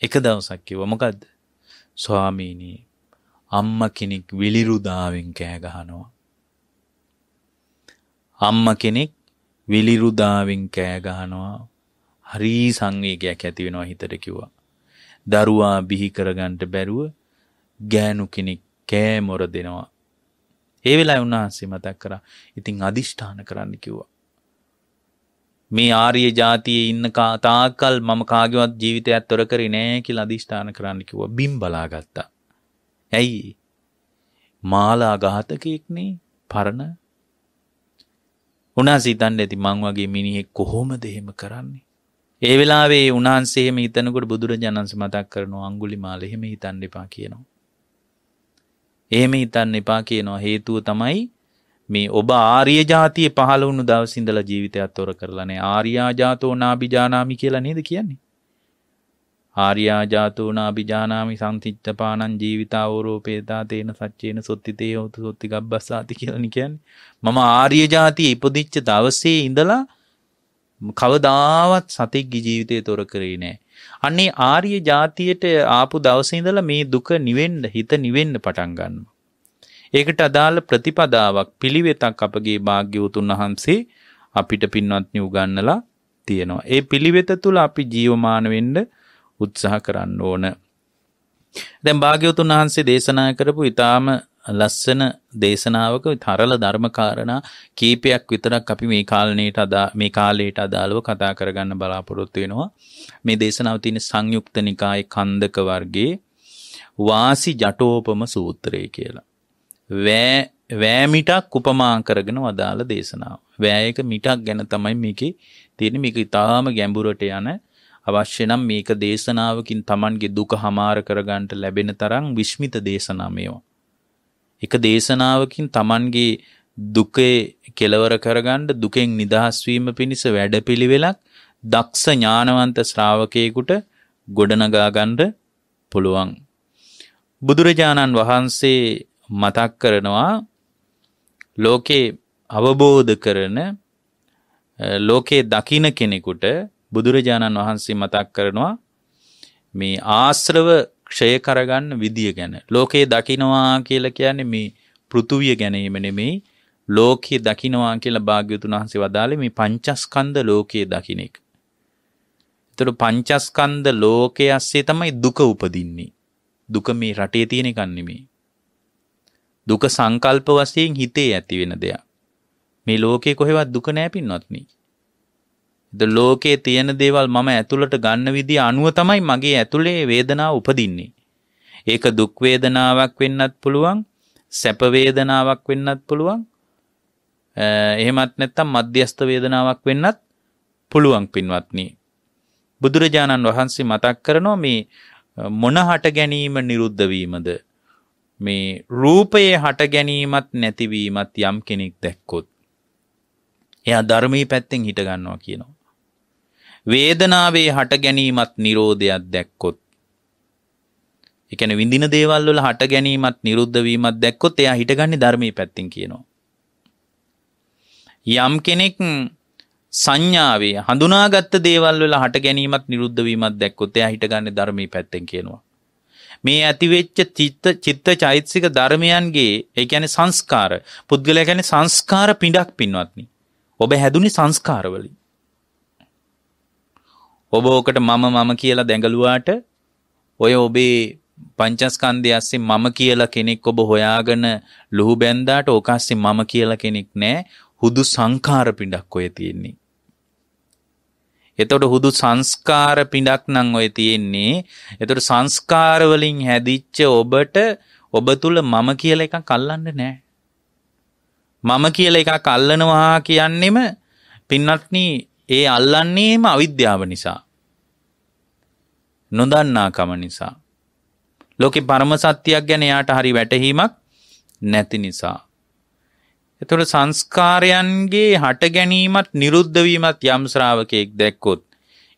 එක දවසක් කිව්ව මොකක්ද ස්වාමීනී අම්ම කෙනෙක් විලිරුදාවෙන් කෑගහනවා අම්ම කෙනෙක් විලිරුදාවෙන් කෑගහනවා හරි සංවේගයක් ඇතිවෙනවා හිතට කිව්වා දරුවා බිහි කරගන්ට බැරුව ගෑනු කෙනෙක් කෑමොර දෙනවා. ඒ වෙලා උන්වහන්සේ මතක් කරා ඉතිං අධිෂ්ඨාන කරන්න කිව්වා. මේ ආරිය ජාතියේ ඉන්න තාකල් මම කාගවත් ජීවිතයක් තොර කරේ නෑ කියලා අධිෂ්ඨාන කරන්න කිව්වා. බිම් බලාගත්තා. ඇයි? මාලා ඝාතකෙක්නේ පරණ උනාස හිතන්න ඇති මං වගේ මිනිහෙක් කොහොමද එහෙම කරන්නේ. ඒ වෙලාවේ උනාන්සේම හිතනකොට බුදුරජාණන්ස මතක් කරනවා අංගුලි මාල එහෙම හිතන්න එපා කියනවා. එහෙම හිතන්න එපා කියනවා හේතුව තමයි මේ ඔබ ආර්ය ජාතිය පහළ වුණු දවසින්දලා ජීවිතයත් තොර කරලා නැහැ. ආර්යා ජාතෝ නාබිජානාමි කියලා නේද කියන්නේ? ආර්යා ජාතෝ නාබිජානාමි සම්තිච්ඡපානං ජීවිතාවෝරෝපේතා තේන සච්චේන සොත්තිතේ හොතු සොත්ති ගබ්බස්සාති කියලානි කියන්නේ. මම ආර්ය ජාතිය ඉපදිච්ච දවසේ ඉඳලා කවදාවත් සතෙක්ගේ ජීවිතය තොර කරේ නෑ. අන්නේ ආර්ය ජාතියට ආපු දවසඉඳලා මේ දුක නිවෙන්ඩ හිත නිවෙන්න පටන් ගන්නවා. ඒකට අදාළ ප්‍රතිපදාවක් පිළිවෙතක් අපගේ භාග්‍යවතුන් වහන්සේ අපිට පින්වත්නි උගන්නලා තියෙනවා. ඒ පිළිවෙත තුළ අපි ජීවමාන වෙන්න උත්සාහ කරන්න ඕන. දැන් භාග්‍යවතුන් වහන්සේ දේශනා කරපු ඊටාම ලස්සන දේශනාවක තරල ධර්මකාරණා කීපයක් විතරක් අපි මේ කාලණයට අදා මේ කාලයට අදාළව කතා කරගන්න බලාපොරොත්තු වෙනවා. මේ දේශනාව තියෙන සංයුක්ත නිකායේ කන්දක වර්ගයේ වාසි ජටෝපම සූත්‍රය කියලා. වෑ වෑමිටක් උපමා කරගෙන වදාළ දේශනාව. වෑයක මිටක් ගැන තමයි මේකේ තියෙන මේක ඉතාම ගැඹුරට යන අවශ්‍ය නම් මේක දේශනාවකින් Tamanගේ දුක හමාර කරගන්නට ලැබෙන තරම් විශ්මිත දේශනා මේවා. එක දේශනාවකින් Tamanගේ දුකේ කෙලවර කරගන්න දුකෙන් නිදහස් වීම පිණිස වැඩපිළිවෙලක් දක්ෂ ඥානවන්ත ශ්‍රාවකයෙකුට ගොඩනගා ගන්න පුළුවන්. බුදුරජාණන් වහන්සේ මතක් කරනවා ලෝකේ අවබෝධ කරන ලෝකේ දකින කෙනෙකුට බුදුරජාණන් වහන්සේ මතක් කරනවා මේ ආශ්‍රව ක්ෂය කරගන්න විදිය ගැන ලෝකයේ දකිනවා කියලා කියන්නේ මේ පෘථුවිය ගැනීම නෙමෙයි ලෝකයේ දකිනවා කියලා භාග්‍යවතුන් වහන්සේ වදාළේ මේ පංචස්කන්ධ ලෝකයේ දකින එක. එතකොට පංචස්කන්ධ ලෝකයේ ඇස්සේ තමයි දුක උපදින්නේ. දුක මේ රටේ තියෙන එකක් නෙමෙයි. දුක සංකල්ප වශයෙන් හිතේ ඇති වෙන දෙයක්. මේ ලෝකේ කොහෙවත් දුක නැහැ පින්වත්නි. ද ලෝකයේ තියෙන දේවල් මම ඇතුළට ගන්න විදිය අනුව තමයි මගේ ඇතුලේ වේදනාව උපදින්නේ. ඒක දුක් වේදනාවක් වෙන්නත් පුළුවන්, සැප වේදනාවක් වෙන්නත් පුළුවන්. එහෙමත් නැත්නම් මධ්‍යස්ත වේදනාවක් වෙන්නත් පුළුවන් පින්වත්නි. බුදුරජාණන් වහන්සේ මතක් කරනවා මේ මොන හට ගැනීම නිරුද්ධ වීමද මේ රූපයේ හට ගැනීමත් නැතිවීමත් යම් කෙනෙක් දැක්කොත් එයා ධර්මයේ පැත්තෙන් හිට ගන්නවා කියනවා වේදනාවේ හට ගැනීමත් නිරෝධයක් දැක්කොත් ඒ කියන්නේ විඳින දේවල් වල හට ගැනීමත් නිරුද්ධ වීමත් දැක්කොත් එයා හිටගන්නේ ධර්මයේ පැත්තෙන් කියනවා. යම් කෙනෙක් සංඥාවේ හඳුනාගත්ත දේවල් වල හට ගැනීමත් නිරුද්ධ වීමත් දැක්කොත් එයා හිටගන්නේ ධර්මයේ පැත්තෙන් කියනවා. මේ ඇතිවෙච්ච චිත්ත චිත්ත චෛතසික ධර්මයන්ගේ ඒ කියන්නේ සංස්කාර පුද්ගලයා කියන්නේ සංස්කාර පිටක් පින්වත්නි. ඔබ හැදුනි සංස්කාරවලින්. ඔබ ඕකට මම මම කියලා දැඟලුවාට ඔය ඔබේ පංචස්කන්ධය ඇස්සේ මම කියලා කෙනෙක් ඔබ හොයාගෙන ලුහු බැන්දාට ඕක ඇස්සේ මම කියලා කෙනෙක් නෑ හුදු සංඛාර පිටක් ඔය තියෙන්නේ. එතකොට හුදු සංස්කාර පිටක් නම් ඔය තියෙන්නේ. එතකොට සංස්කාර වලින් හැදිච්ච ඔබට ඔබ තුල මම කියලා එකක් අල්ලන්න නෑ. මම කියලා එකක් අල්ලනවා කියන්නෙම පින්වත්නි ඒ අල්ලන්නේම අවිද්‍යාව නිසා. නොදන්නාකම නිසා. ලෝකෙ පරම සත්‍යයක් ගැන එයාට හරි වැටහීමක් නැති නිසා. එතකොට සංස්කාරයන්ගේ හට ගැනීමත් නිරුද්ධ වීමත් යම් ශ්‍රාවකයෙක් දැක්කොත්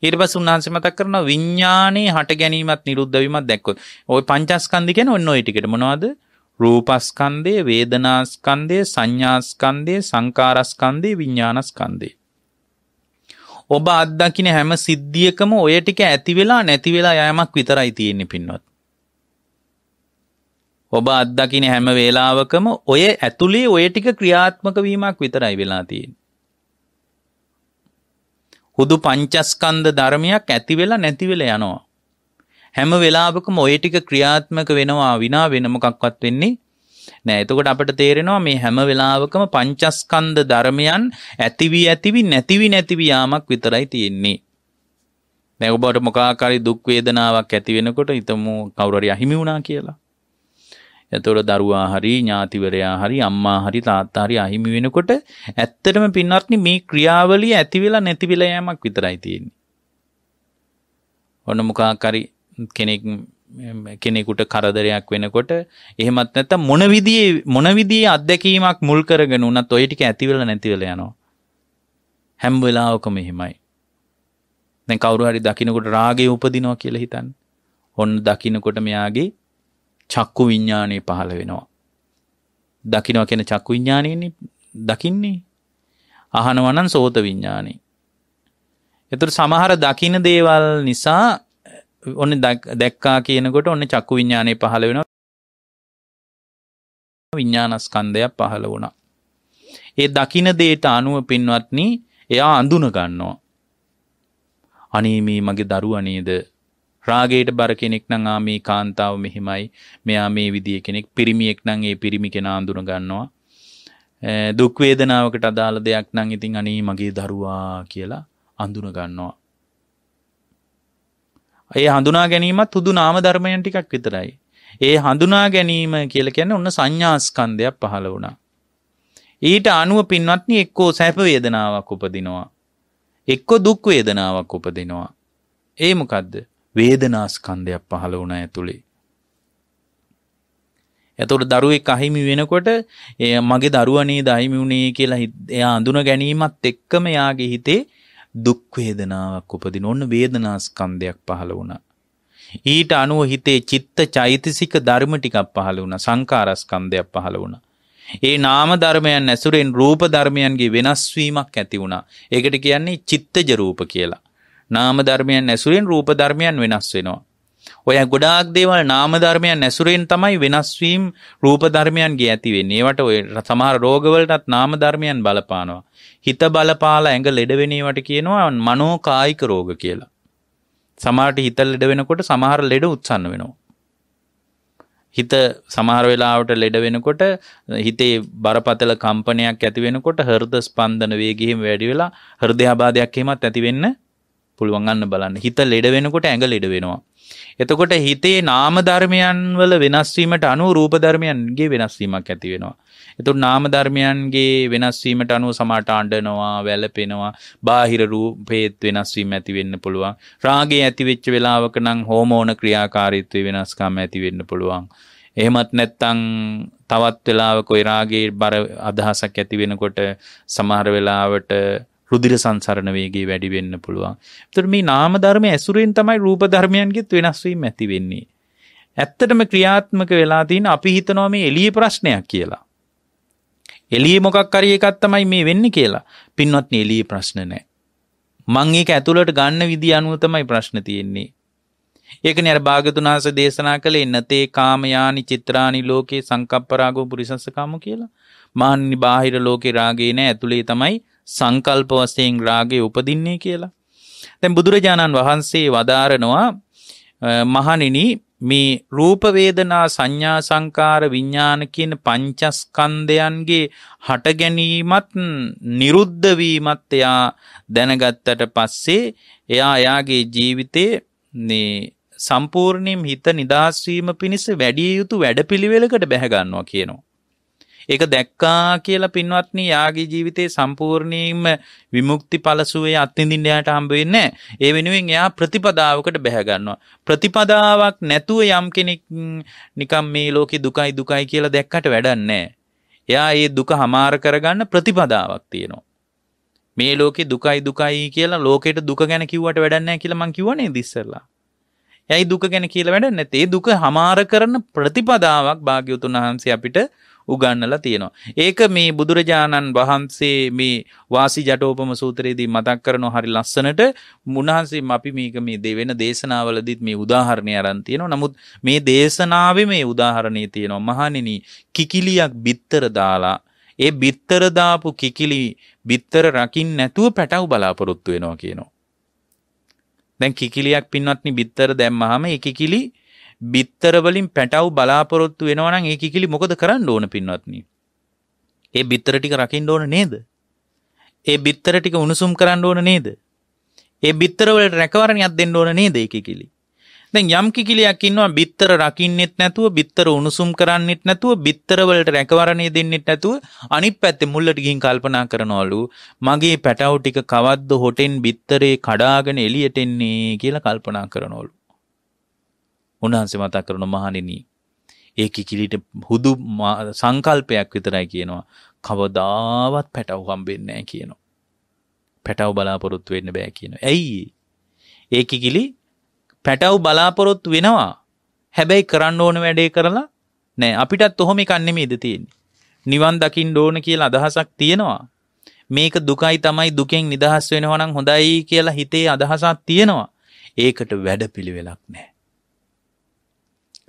ඊට පස්සේ උන්වහන්සේ මතක් කරන විඥානයේ හට ගැනීමත් නිරුද්ධ වීමත් දැක්කොත් ওই පංචස්කන්ධ කියන්නේ ඔන්න ඔය ටිකට මොනවද රූපස්කන්ධය වේදනාස්කන්ධය සංඥාස්කන්ධය සංකාරස්කන්ධය විඥානස්කන්ධය ඔබ අත්දකින හැම සිද්ධියකම ඔය ටික ඇති වෙලා නැති වෙලා යෑමක් විතරයි තියෙන්නේ පින්වත්. ඔබ අත්දකින හැම වේලාවකම ඔය ඇතුලේ ඔය ටික ක්‍රියාත්මක වීමක් විතරයි වෙලා තියෙන්නේ. හුදු පංචස්කන්ධ ධර්මයක් ඇති වෙලා නැති වෙලා යනවා. හැම වෙලාවකම ඔය ටික ක්‍රියාත්මක වෙනවා විනා වෙන මොකක්වත් වෙන්නේ නෑ එතකොට අපට තේරෙනවා මේ හැම වෙලාවකම පංචස්කන්ධ ධර්මයන් ඇතිවී ඇතිවි නැතිවි නැතිවි යාමක් විතරයි තියෙන්නේ දැන් ඔබට මොකක් හරි දුක් වේදනාවක් ඇති වෙනකොට හිතමු කවුරු හරි අහිමි වුණා කියලා එතකොට දරුවා හරි ඥාතිවරයා හරි අම්මා හරි තාත්තා හරි අහිමි වෙනකොට ඇත්තටම පින්වත්නි මේ ක්‍රියාවලිය ඇති වෙලා නැති වෙලා යෑමක් විතරයි තියෙන්නේ. ඔන්න මොකක් හරි කෙනෙක් කෙනෙකුට කරදරයක් වෙනකොට එහෙමත් නැත්ත මොනවිදිේ මොනවිදිී අත්දැකීමක් මුල් කරගෙන වනත් ඔය ටික ඇතිවල නැතිවල යනවා. හැම් වෙලාවකම එහෙමයි. දැන් කවරු හරි දකිනකොට රාගේ උපදිනවා කියල හිතන් ඔන්න දකිනකොට මෙයාගේ චක්කු විඤ්ඥානය පහළ වෙනවා. දකිනවා කෙන චක්කු විඤ්ඥානයන්නේ දකින්නේ අහනවනන් සෝත විඤ්ඥානී. එතුට සමහර දකින දේවල් නිසා ඔන්න දැක්කා කියනකොට ඔන්න චක්කු විඤ්ඥානය පහළ වෙන විඤ්ඥානස්කන්දයක් පහළ වුණා. ඒ දකින දේට අනුව පින්වත්න එයා අඳුන ගන්නවා. අනීමී මගේ දරුවනේද රාගේට බර කෙනෙක් නම් ආ මේ කාන්තාව මෙහිමයි මෙයා මේ විදිය කෙනෙක් පිරිමියෙක් නම් ඒ පිරිමි කෙනා අඳුන ගන්නවා දුක් වේදනාවකට අදාළ දෙයක් නම් ඉතින් අනේ මගේ දරුවා කියලා අඳුන ගන්නවා ඒ හඳුනා ගැනීමත් හුදු නාම ධර්මයන් ටිකක් විතරයි. ඒ හඳුනා ගැනීම කියලා කියන්නේ ඔන්න සංඥාස්කන්ධයක් පහළ වුණා. ඊට අනුව පින්වත්නි එක්කෝ සැප වේදනාවක් උපදිනවා. එක්කෝ දුක් වේදනාවක් උපදිනවා. ඒ මොකද්ද? වේදනාස්කන්ධයක් පහළ වුණා ඇතුලේ. එතකොට දරුවෙක් අහිමි වෙනකොට මගේ දරුවා නේද අහිමි වුණේ කියලා එයා අඳුන ගැනීමත් එක්කම එයාගේ හිතේ දුක් වේදනාවක් උපදින ඕන වේදනා ස්කන්ධයක් පහළ වුණා. ඊට අනුව හිතේ චිත්ත චෛතසික ධර්ම ටිකක් පහළ වුණා. සංඛාර ස්කන්ධයක් පහළ වුණා. ඒ නාම ධර්මයන් ඇසුරෙන් රූප ධර්මයන්ගේ වෙනස් වීමක් ඇති වුණා. ඒකට කියන්නේ චිත්තජ රූප කියලා. නාම ධර්මයන් ඇසුරෙන් රූප ධර්මයන් වෙනස් වෙනවා. ඔය ගොඩාක් දේවල් නාම ධර්මයන් ඇසුරෙන් තමයි වෙනස් වීම රූප ධර්මයන්ගේ ඇති වෙන්නේ. ඒවට ඔය සමහර රෝගවලටත් නාම ධර්මයන් බලපානවා. හිත බලපාලා ඇඟ ලෙඩ වෙන ඒවට කියනවා මනෝ කායික රෝග කියලා. සමහරට හිත ලෙඩ වෙනකොට සමහර ලෙඩ උත්සන්න වෙනවා. හිත සමහර වෙලාවට ලෙඩ වෙනකොට හිතේ බරපතල කම්පනයක් ඇති වෙනකොට හෘද ස්පන්දන වේගය එහෙම වැඩි වෙලා හෘදයාබාධයක් එහෙමත් ඇති වෙන්න පුළුවන් අන්න බලන්න. හිත ලෙඩ වෙනකොට ඇඟ ලෙඩ වෙනවා. එතකොට හිතේ නාමධර්මයන් වල වෙනස්වීමට අනුව රූපධර්මයන්ගේ වෙනස්වීමක් ඇති වෙනවා. එතුට නාමධර්මයන්ගේ වෙනස්වීමට අනුව සමාට අණ්ඩනවා වැලපෙනවා බාහිර රූපේත් වෙනස්වීම ඇති වෙන්න පුළුවන්. රාගේ ඇතිවෙච්ච වෙලාවක නම් හෝමෝන ක්‍රියාකාරීත්වය වෙනස්කම් ඇති වෙන්න පුළුවන්. එහෙමත් නැත්තං තවත් වෙලාවක ඔය රාගේ බර අදහසක් ඇති වෙනකොට සමහර වෙලාවට රුදිර සංසරණ වේගේ වැඩි වෙන්න පුළුවන්. ඒතර මේ නාම ධර්ම ඇසුරෙන් තමයි රූප ධර්මයන්ගෙත් වෙනස් වීම ඇති වෙන්නේ. ඇත්තටම ක්‍රියාත්මක වෙලා තියෙන අපි හිතනවා මේ එළියේ ප්‍රශ්නයක් කියලා. එළියේ මොකක් හරි එකක් තමයි මේ වෙන්නේ කියලා. පින්වත්නි එළියේ ප්‍රශ්න නැහැ. මං ඒක ඇතුළට ගන්න විදිය අනුව තමයි ප්‍රශ්න තියෙන්නේ. ඒකනේ අර භාග්‍යතුන් වහන්සේ දේශනා කළේ නතේ කාමයානි චිත්‍රානි ලෝකේ සංකප්පරාගෝ පුරිසස්සකාමෝ කියලා. මාන්නි බාහිර ලෝකේ රාගේ නැහැ ඇතුළේ තමයි සංකල්ප වශයෙන් රාගය උපදින්නේ කියලා. දැන් බුදුරජාණන් වහන්සේ වදාරනවා මහණෙනි මේ රූප වේදනා සංඥා සංකාර විඥාන කියන පංචස්කන්ධයන්ගේ හට ගැනීමත් නිරුද්ධ වීමත් එයා දැනගත්තට පස්සේ එයා එයාගේ ජීවිතේ මේ සම්පූර්ණයෙන් හිත නිදහස් වීම පිණිස වැඩි යුතු වැඩපිළිවෙලකට බැහැ ගන්නවා කියනවා. ඒක දැක්කා කියලා පින්වත්නි යාගේ ජීවිතේ සම්පූර්ණයෙන්ම විමුක්ති පළසුවේ අත්විඳින්න යාට හම්බ වෙන්නේ ඒ වෙනුවෙන් එයා ප්‍රතිපදාවකට බැහැ ගන්නවා. ප්‍රතිපදාවක් නැතුව යම් කෙනෙක් නිකම් මේ ලෝකේ දුකයි දුකයි කියලා දැක්කට වැඩක් එයා ඒ දුක හමාර කරගන්න ප්‍රතිපදාවක් තියෙනවා. මේ ලෝකේ දුකයි දුකයි කියලා ලෝකෙට දුක ගැන කිව්වට වැඩක් නැහැ කියලා මං කිව්වනේ ඉස්සෙල්ලා. යයි දුක ගැන කියලා වැඩ නැතේ දුක හමාර කරන ප්‍රතිපදාවක් භාග්‍යවතුන් වහන්සේ අපිට උගන්නලා තියෙනවා. ඒක මේ බුදුරජාණන් වහන්සේ මේ වාසි ජටෝපම සූත්‍රයේදී මතක් කරනව හරි ලස්සනට මුණහන්සේ අපි මේක මේ දෙවෙන දේශනාවලදීත් මේ උදාහරණය අරන් තියෙනවා. නමුත් මේ දේශනාවේ මේ උදාහරණේ තියෙනවා. මහණෙනි කිකිලියක් බිත්තර දාලා ඒ බිත්තර දාපු කිකිලි බිත්තර රකින්න නැතුව පැටව බලාපොරොත්තු වෙනවා කියනවා. දැන් කිකිලියක් පින්වත්නි බිත්තර දැම්මහම ඒ කිකිලි බිත්තරවලින් පැටව් බලාපොරොත්තු වෙනවනම් ඒ කිකිලි මොකද කරන්න ඕන පින්වත්නි. ඒ බිත්තර ටික රකින්න ඕන නේද? ඒ බිත්තර ටික උණුසුම් කරන්න ඕන නේද? ඒ බිත්තර වලට රැකවරණයක් දෙන්න ඕන නේද ඒ කිකිලි? දැන් යම් කිකිලියක් ඉන්නවා බිත්තර රකින්නෙත් නැතුව බිත්තර උණුසුම් කරන්නෙත් නැතුව බිත්තර වලට රැකවරණය දෙන්නෙත් නැතුව අනිත් පැත්තේ මුල්ලට ගිහින් කල්පනා කරනවලු මගේ පැටවු ටික කවද්ද හොටෙන් බිත්තරේ කඩාගෙන එළියට එන්නේ කියලා කල්පනා කරනවලු උන්වහන්සේ මතක් කරන මහණෙනි ඒ කිකිලිට හුදු සංකල්පයක් විතරයි කියනවා කවදාවත් පැටව් හම්බෙන්නේ නැහැ කියනවා පැටව් බලාපොරොත්තු වෙන්න බෑ කියනවා ඇයි ඒ කිකිලි පැටව් බලාපොරොත්තු වෙනවා හැබැයි කරන්න ඕන වැඩේ කරලා නෑ අපිටත් ඔහොම එකක් නෙමෙයිද තියෙන්නේ නිවන් දකින්න ඕන කියලා අදහසක් තියෙනවා මේක දුකයි තමයි දුකෙන් නිදහස් වෙනවා නම් හොඳයි කියලා හිතේ අදහසක් තියෙනවා. ඒකට වැඩපිළිවෙලක් නැහැ.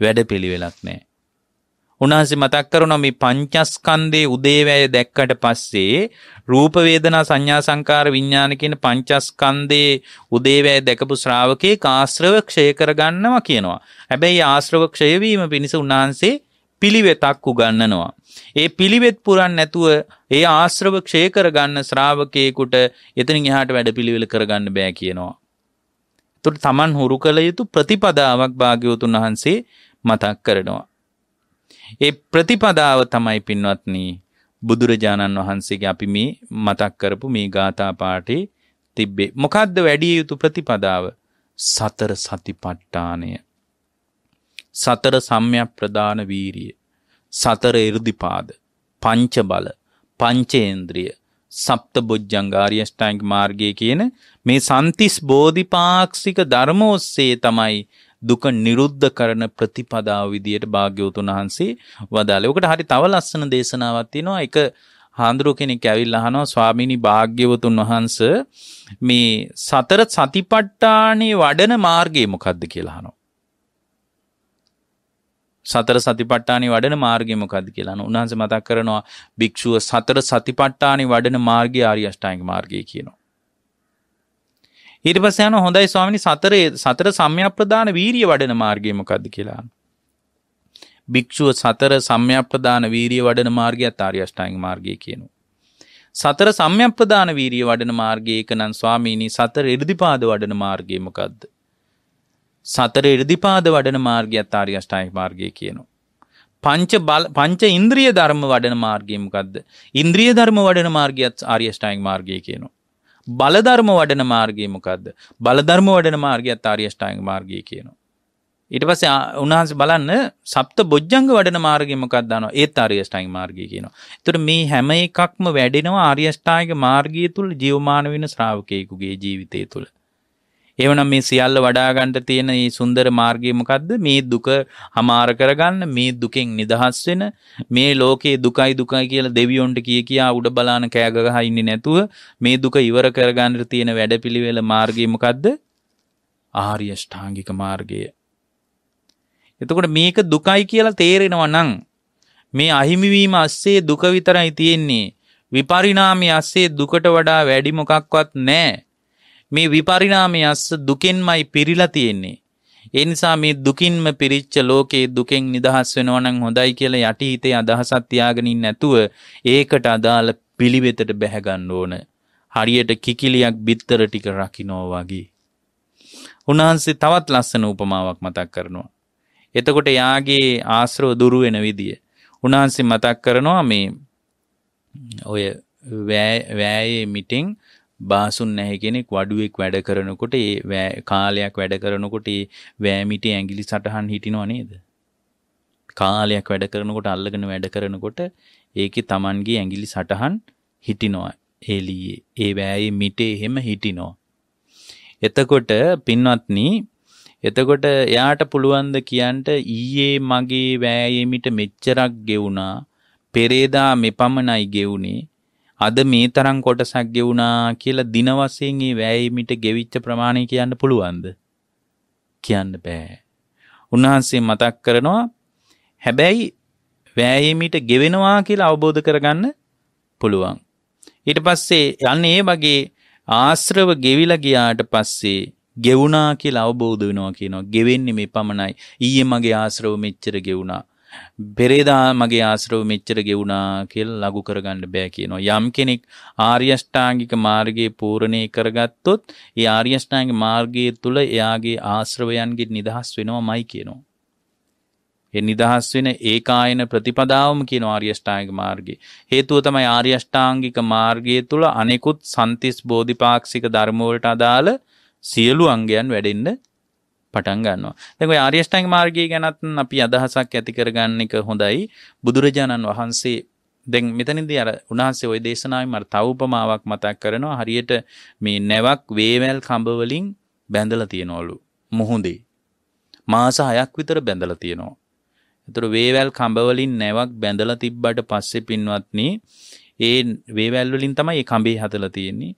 වැඩ පිළිවෙලක් නෑ. උන්වහන්සේ මතක් කරනවා මේ පංචස්කන්ධයේ උදේවැය දැක්කට පස්සේ රූප වේදනා සංඥා සංකාර විඥාන කියන පංචස්කන්ධයේ උදේවැය දැකපු ශ්‍රාවකේ කාශ්‍රව ක්ෂය කරගන්නවා කියනවා. හැබැයි ආශ්‍රව ක්ෂය වීම පිණිස උන්වහන්සේ පිළිවෙතක් උගන්වනවා. ඒ පිළිවෙත් පුරන් නැතුව ඒ ආශ්‍රව ක්ෂය කරගන්න ශ්‍රාවකේකට එතනින් එහාට වැඩපිළිවෙල කරගන්න බෑ කියනවා. එතකොට Taman හුරු කළ යුතු ප්‍රතිපදාවක් භාග්‍යවතුන් වහන්සේ මතක් කරනවා. ඒ ප්‍රතිපදාව තමයි පින්වත්නි බුදුරජාණන් වහන්සේගේ අපි මේ මතක් කරපු මේ ගාථා පාඨේ තිබ්බේ. මොකද්ද වැඩි යුතු ප්‍රතිපදාව? සතර සතිපට්ඨානය. සතර සම්‍යක් ප්‍රදාන වීරිය. සතර 이르දිපාද. පංච බල, පංචේන්ද්‍රිය, සප්ත බොජ්ජංග ආර්ය අෂ්ටාංගික මාර්ගය කියන මේ සන්තිස් බෝධිපාක්ෂික ධර්ම ඔස්සේ තමයි දුක නිරුද්ධ කරන ප්‍රතිපදාව විදියට භාග්‍යවතුන් වහන්සේ වදාළේ. ඔකට හරි තව ලස්සන දේශනාවක් තියෙනවා. ඒක හාඳුරු කෙනෙක් ඇවිල්ලා අහනවා ස්වාමීනි භාග්‍යවතුන් වහන්ස මේ සතර සතිපට්ඨානේ වඩන මාර්ගය මොකද්ද කියලා අහනවා. සතර සතිපට්ඨානි වඩන මාර්ගය මොකද්ද කියලා උන්වහන්සේ මතක් කරනවා භික්ෂුව සතර සතිපට්ඨානි වඩන මාර්ගය ආර්ය අෂ්ටාංගික මාර්ගය කියනවා. ඊට පස්සේ යන හොඳයි ස්වාමිනී සතරේ සතර සම්‍යක්ප්‍රදාන වීරිය වඩන මාර්ගය මොකද්ද කියලා. භික්ෂුව සතර සම්‍යක්ප්‍රදාන වීරිය වඩන මාර්ගයත් ආර්ය අෂ්ටාංගික මාර්ගය කියනවා. සතර සම්‍යක්ප්‍රදාන වීරිය වඩන මාර්ගය එක නම් ස්වාමීනි සතර ඉර්ධිපාද වඩන මාර්ගය මොකද්ද? සතර ඉර්ධිපාද වඩන මාර්ගයත් ආර්ය අෂ්ටාංගික මාර්ගය කියනවා. පංච පංච ඉන්ද්‍රිය ධර්ම වඩන මාර්ගය මොකද්ද? ඉන්ද්‍රිය ධර්ම වඩන මාර්ගයත් ආර්ය අෂ්ටාංගික මාර්ගය කියනවා. බලධර්ම වඩන මාර්ගය මොකක්ද බලධර්ම වඩන මාර්ගයත් ආර්යෂ්ඨායක මාර්ගය කියනවා. ඊට පස්සේ උන්හන්ස බලන්න සප්ත බොජ්ජංග වඩන මාර්ගයමකක් දානවා ඒත් ආර්යෂ්ඨායික මාර්ගය කියනවා. එතකොට මේ හැම එකක්ම වැඩෙනවා ආර්යෂ්ඨායික මාර්ගය තුල ජීවමාන වෙන ශ්‍රාවකයෙකුගේ ජීවිතය තුළ. එවනම් මේ සියල්ල වඩා ගන්න තියෙන මේ සුන්දර මාර්ගය මොකද්ද? මේ දුක හමාර කරගන්න, මේ දුකෙන් නිදහස් වෙන, මේ ලෝකේ දුකයි දුකයි කියලා දෙවියොන්ට කිය කියා උඩ බලාන කෑ ගහ ඉන්නේ නැතුව මේ දුක ඉවර කරගන්න තියෙන වැඩපිළිවෙල මාර්ගය මොකද්ද? ආර්ය ෂ්ටාංගික මාර්ගය. එතකොට මේක දුකයි කියලා තේරෙනවා නම් මේ අහිමිවීම ඇස්සේ දුක විතරයි තියෙන්නේ. විපරිණාමයේ ඇස්සේ දුකට වඩා වැඩි මොකක්වත් නැහැ. මේ විපරිණාමය අස්ස දුකෙන්මයි පිරිලා තියෙන්නේ. ඒ නිසා මේ දුකින්ම පිරිච්ච ලෝකේ දුකෙන් නිදහස් වෙනවා නම් හොඳයි කියලා යටි හිතේ අදහසක් තියාගෙන ඉන්නේ නැතුව ඒකට අදාළ පිළිවෙතට බැහැ ගන්න ඕන. හරියට කිකිලියක් බිත්තර ටික රකින්නෝ වගේ. උන්වහන්සේ තවත් ලස්සන උපමාවක් මතක් කරනවා. එතකොට යාගේ ආශ්‍රව දුරු වෙන විදිය. උන්වහන්සේ මතක් කරනවා මේ ඔය වෑයේ මිටින් බාසුන් නැහැ කෙනෙක් වඩුවෙක් වැඩ කරනකොට ඒ කාලයක් වැඩ කරනකොට ඒ වෑමිට ඇඟිලි සටහන් හිටිනව නේද? කාලයක් වැඩ කරනකොට අල්ලගෙන වැඩ කරනකොට ඒකේ Tamanගේ ඇඟිලි සටහන් හිටිනවා. එළියේ ඒ වෑයේ මිටේ එහෙම හිටිනවා. එතකොට පින්වත්නි එතකොට එයාට පුළුවන් ද කියන්ට ඊයේ මගේ වෑයේ මිට මෙච්චරක් ගෙවුනා පෙරේදා මෙපමණයි ගෙවුනේ අද මේ තරම් කොටසක් ගෙවුණා කියලා දින වශයෙන් ඒ වැයීමිට ගෙවිච්ච ප්‍රමාණය කියන්න පුළුවන්ද? කියන්න බෑ. උන්වහන්සේ මතක් කරනවා හැබැයි වැයීමිට ගෙවෙනවා කියලා අවබෝධ කරගන්න පුළුවන්. ඊට පස්සේ යන්නේ ඒ වගේ ආශ්‍රව ගෙවිලා ගියාට පස්සේ ගෙවුණා කියලා අවබෝධ වෙනවා කියනවා. ගෙවෙන්නේ මේ පමණයි. ඊයේ මගේ ආශ්‍රව මෙච්චර ගෙවුණා. පෙරේදා මගේ ආශ්‍රව මෙච්චර ගෙවුණා කියලා ලඝු කරගන්න බෑ කියනවා. යම් කෙනෙක් ආර්ය අෂ්ටාංගික මාර්ගයේ පූර්ණේ කරගත්තොත් ඒ ආර්ය අෂ්ටාංගික මාර්ගයේ තුල එයාගේ ආශ්‍රවයන්ගෙන් නිදහස් වෙනවමයි කියනවා. ඒ නිදහස් වෙන ඒකායන ප්‍රතිපදාවම කියන ආර්ය අෂ්ටාංගික මාර්ගය. හේතුව තමයි ආර්ය අෂ්ටාංගික මාර්ගයේ තුල අනෙකුත් සන්තිස් බෝධිපාක්ෂික ධර්ම වලට අදාළ සියලු අංගයන් වැඩෙන්න පටන් ගන්නවා. දැන් ඔය ආර්ය අෂ්ටාංග මාර්ගය ගැනත් අපි අදහසක් ඇති කරගන්න එක හොඳයි. බුදුරජාණන් වහන්සේ දැන් මෙතනදී අර උන්වහන්සේ ওই දේශනාවේ මට තව උපමාවක් මතක් කරනවා හරියට මේ නැවක් වේවැල් කඹ වලින් බැඳලා තියනවලු මුහුදේ මාස 6ක් විතර බැඳලා තියනවා. ඒතර වේවැල් කඹ වලින් නැවක් බැඳලා තිබ්බට පස්සේ පින්වත්නි ඒ වේවැල් වලින් තමයි ඒ කඹේ හදලා තියෙන්නේ.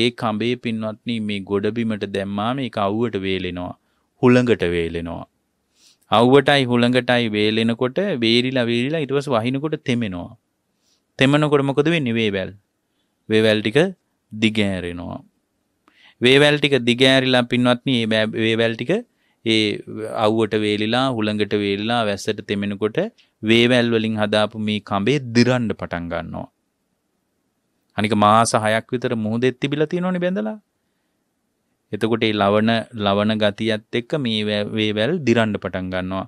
ඒ කඹේ පින්වත්නි මේ ගොඩබිමට දැම්මාම ඒක අවුවට වේලෙනවා. හුළඟට වේලෙනවා. අව්වටයි හුළඟටයි වේලෙනකොට වේරිලා වේරිලා ඊට පස්සේ වහිනකොට තෙමෙනවා. තෙමනකොට මොකද වෙන්නේ වේවැල්? වේවැල් ටික දිගෑරෙනවා. වේවැල් ටික දිගෑරිලා පින්වත්නි මේ වේවැල් ටික ඒ අව්වට වේලිලා හුළඟට වේලිලා වැස්සට තෙමෙනකොට වේවැල් වලින් හදාපු මේ කඹේ දිරන්න පටන් ගන්නවා. අනික මාස 6ක් විතර මුහුදෙත් තිබිලා තියෙනෝනේ බැඳලා. එතකොට ඒ ලවණ ලවණ ගතියත් එක්ක මේ වේවැල් දිරන්න පටන් ගන්නවා.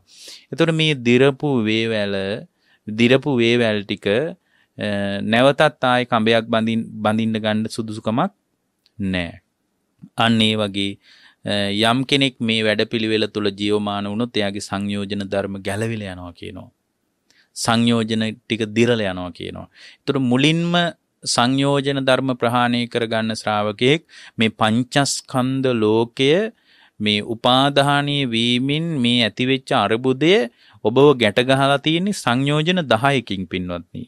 එතකොට මේ දිරපු වේවැල දිරපු වේවැල් ටික නැවතත් ආයේ කඹයක් බඳින් බඳින්න ගන්න සුදුසුකමක් නැහැ. අන්න ඒ වගේ යම් කෙනෙක් මේ වැඩපිළිවෙල තුළ ජීවමාන වුණොත් එයාගේ සංයෝජන ධර්ම ගැලවිලා යනවා කියනවා. සංයෝජන ටික දිරලා යනවා කියනවා. ඒතර මුලින්ම සංයෝජන ධර්ම ප්‍රහාණය කරගන්න ශ්‍රාවකයෙක් මේ පංචස්කන්ධ ලෝකය මේ උපාදානීය වීමෙන් මේ ඇතිවෙච්ච අරුබුදය ඔබව ගැට ගහලා තියෙන සංයෝජන 10කින් පින්වත්නි.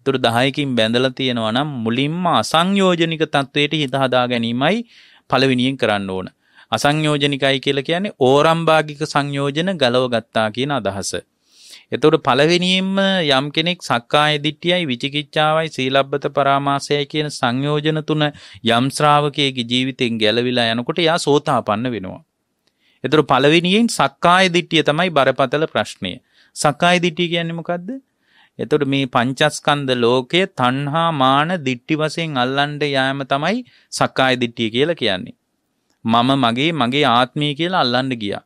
ඒතර 10කින් බැඳලා තියෙනවා නම් මුලින්ම අසංයෝජනික தത്വයට හිත හදා ගැනීමයි පළවෙනියෙන් කරන්න ඕන. අසංයෝජනිකයි කියලා කියන්නේ ඕරම්භාගික සංයෝජන ගලව ගත්තා කියන අදහස. එතකොට පළවෙනියෙන්ම යම් කෙනෙක් සක්කාය දිට්ඨියයි විචිකිච්ඡාවයි සීලබ්බත පරාමාසයයි කියන සංයෝජන තුන යම් ශ්‍රාවකයෙකුගේ ජීවිතෙන් ගැලවිලා යනකොට එයා සෝතාපන්න වෙනවා. එතකොට පළවෙනියෙන් සක්කාය දිට්ඨිය තමයි බරපතල ප්‍රශ්නය. සක්කාය දිට්ඨිය කියන්නේ මොකද්ද? එතකොට මේ පංචස්කන්ධ ලෝකය තණ්හා මාන දිට්ටි වශයෙන් අල්ලන්න යෑම තමයි සක්කාය දිට්ඨිය කියලා කියන්නේ. මම මගේ මගේ ආත්මය කියලා අල්ලන්න ගියා.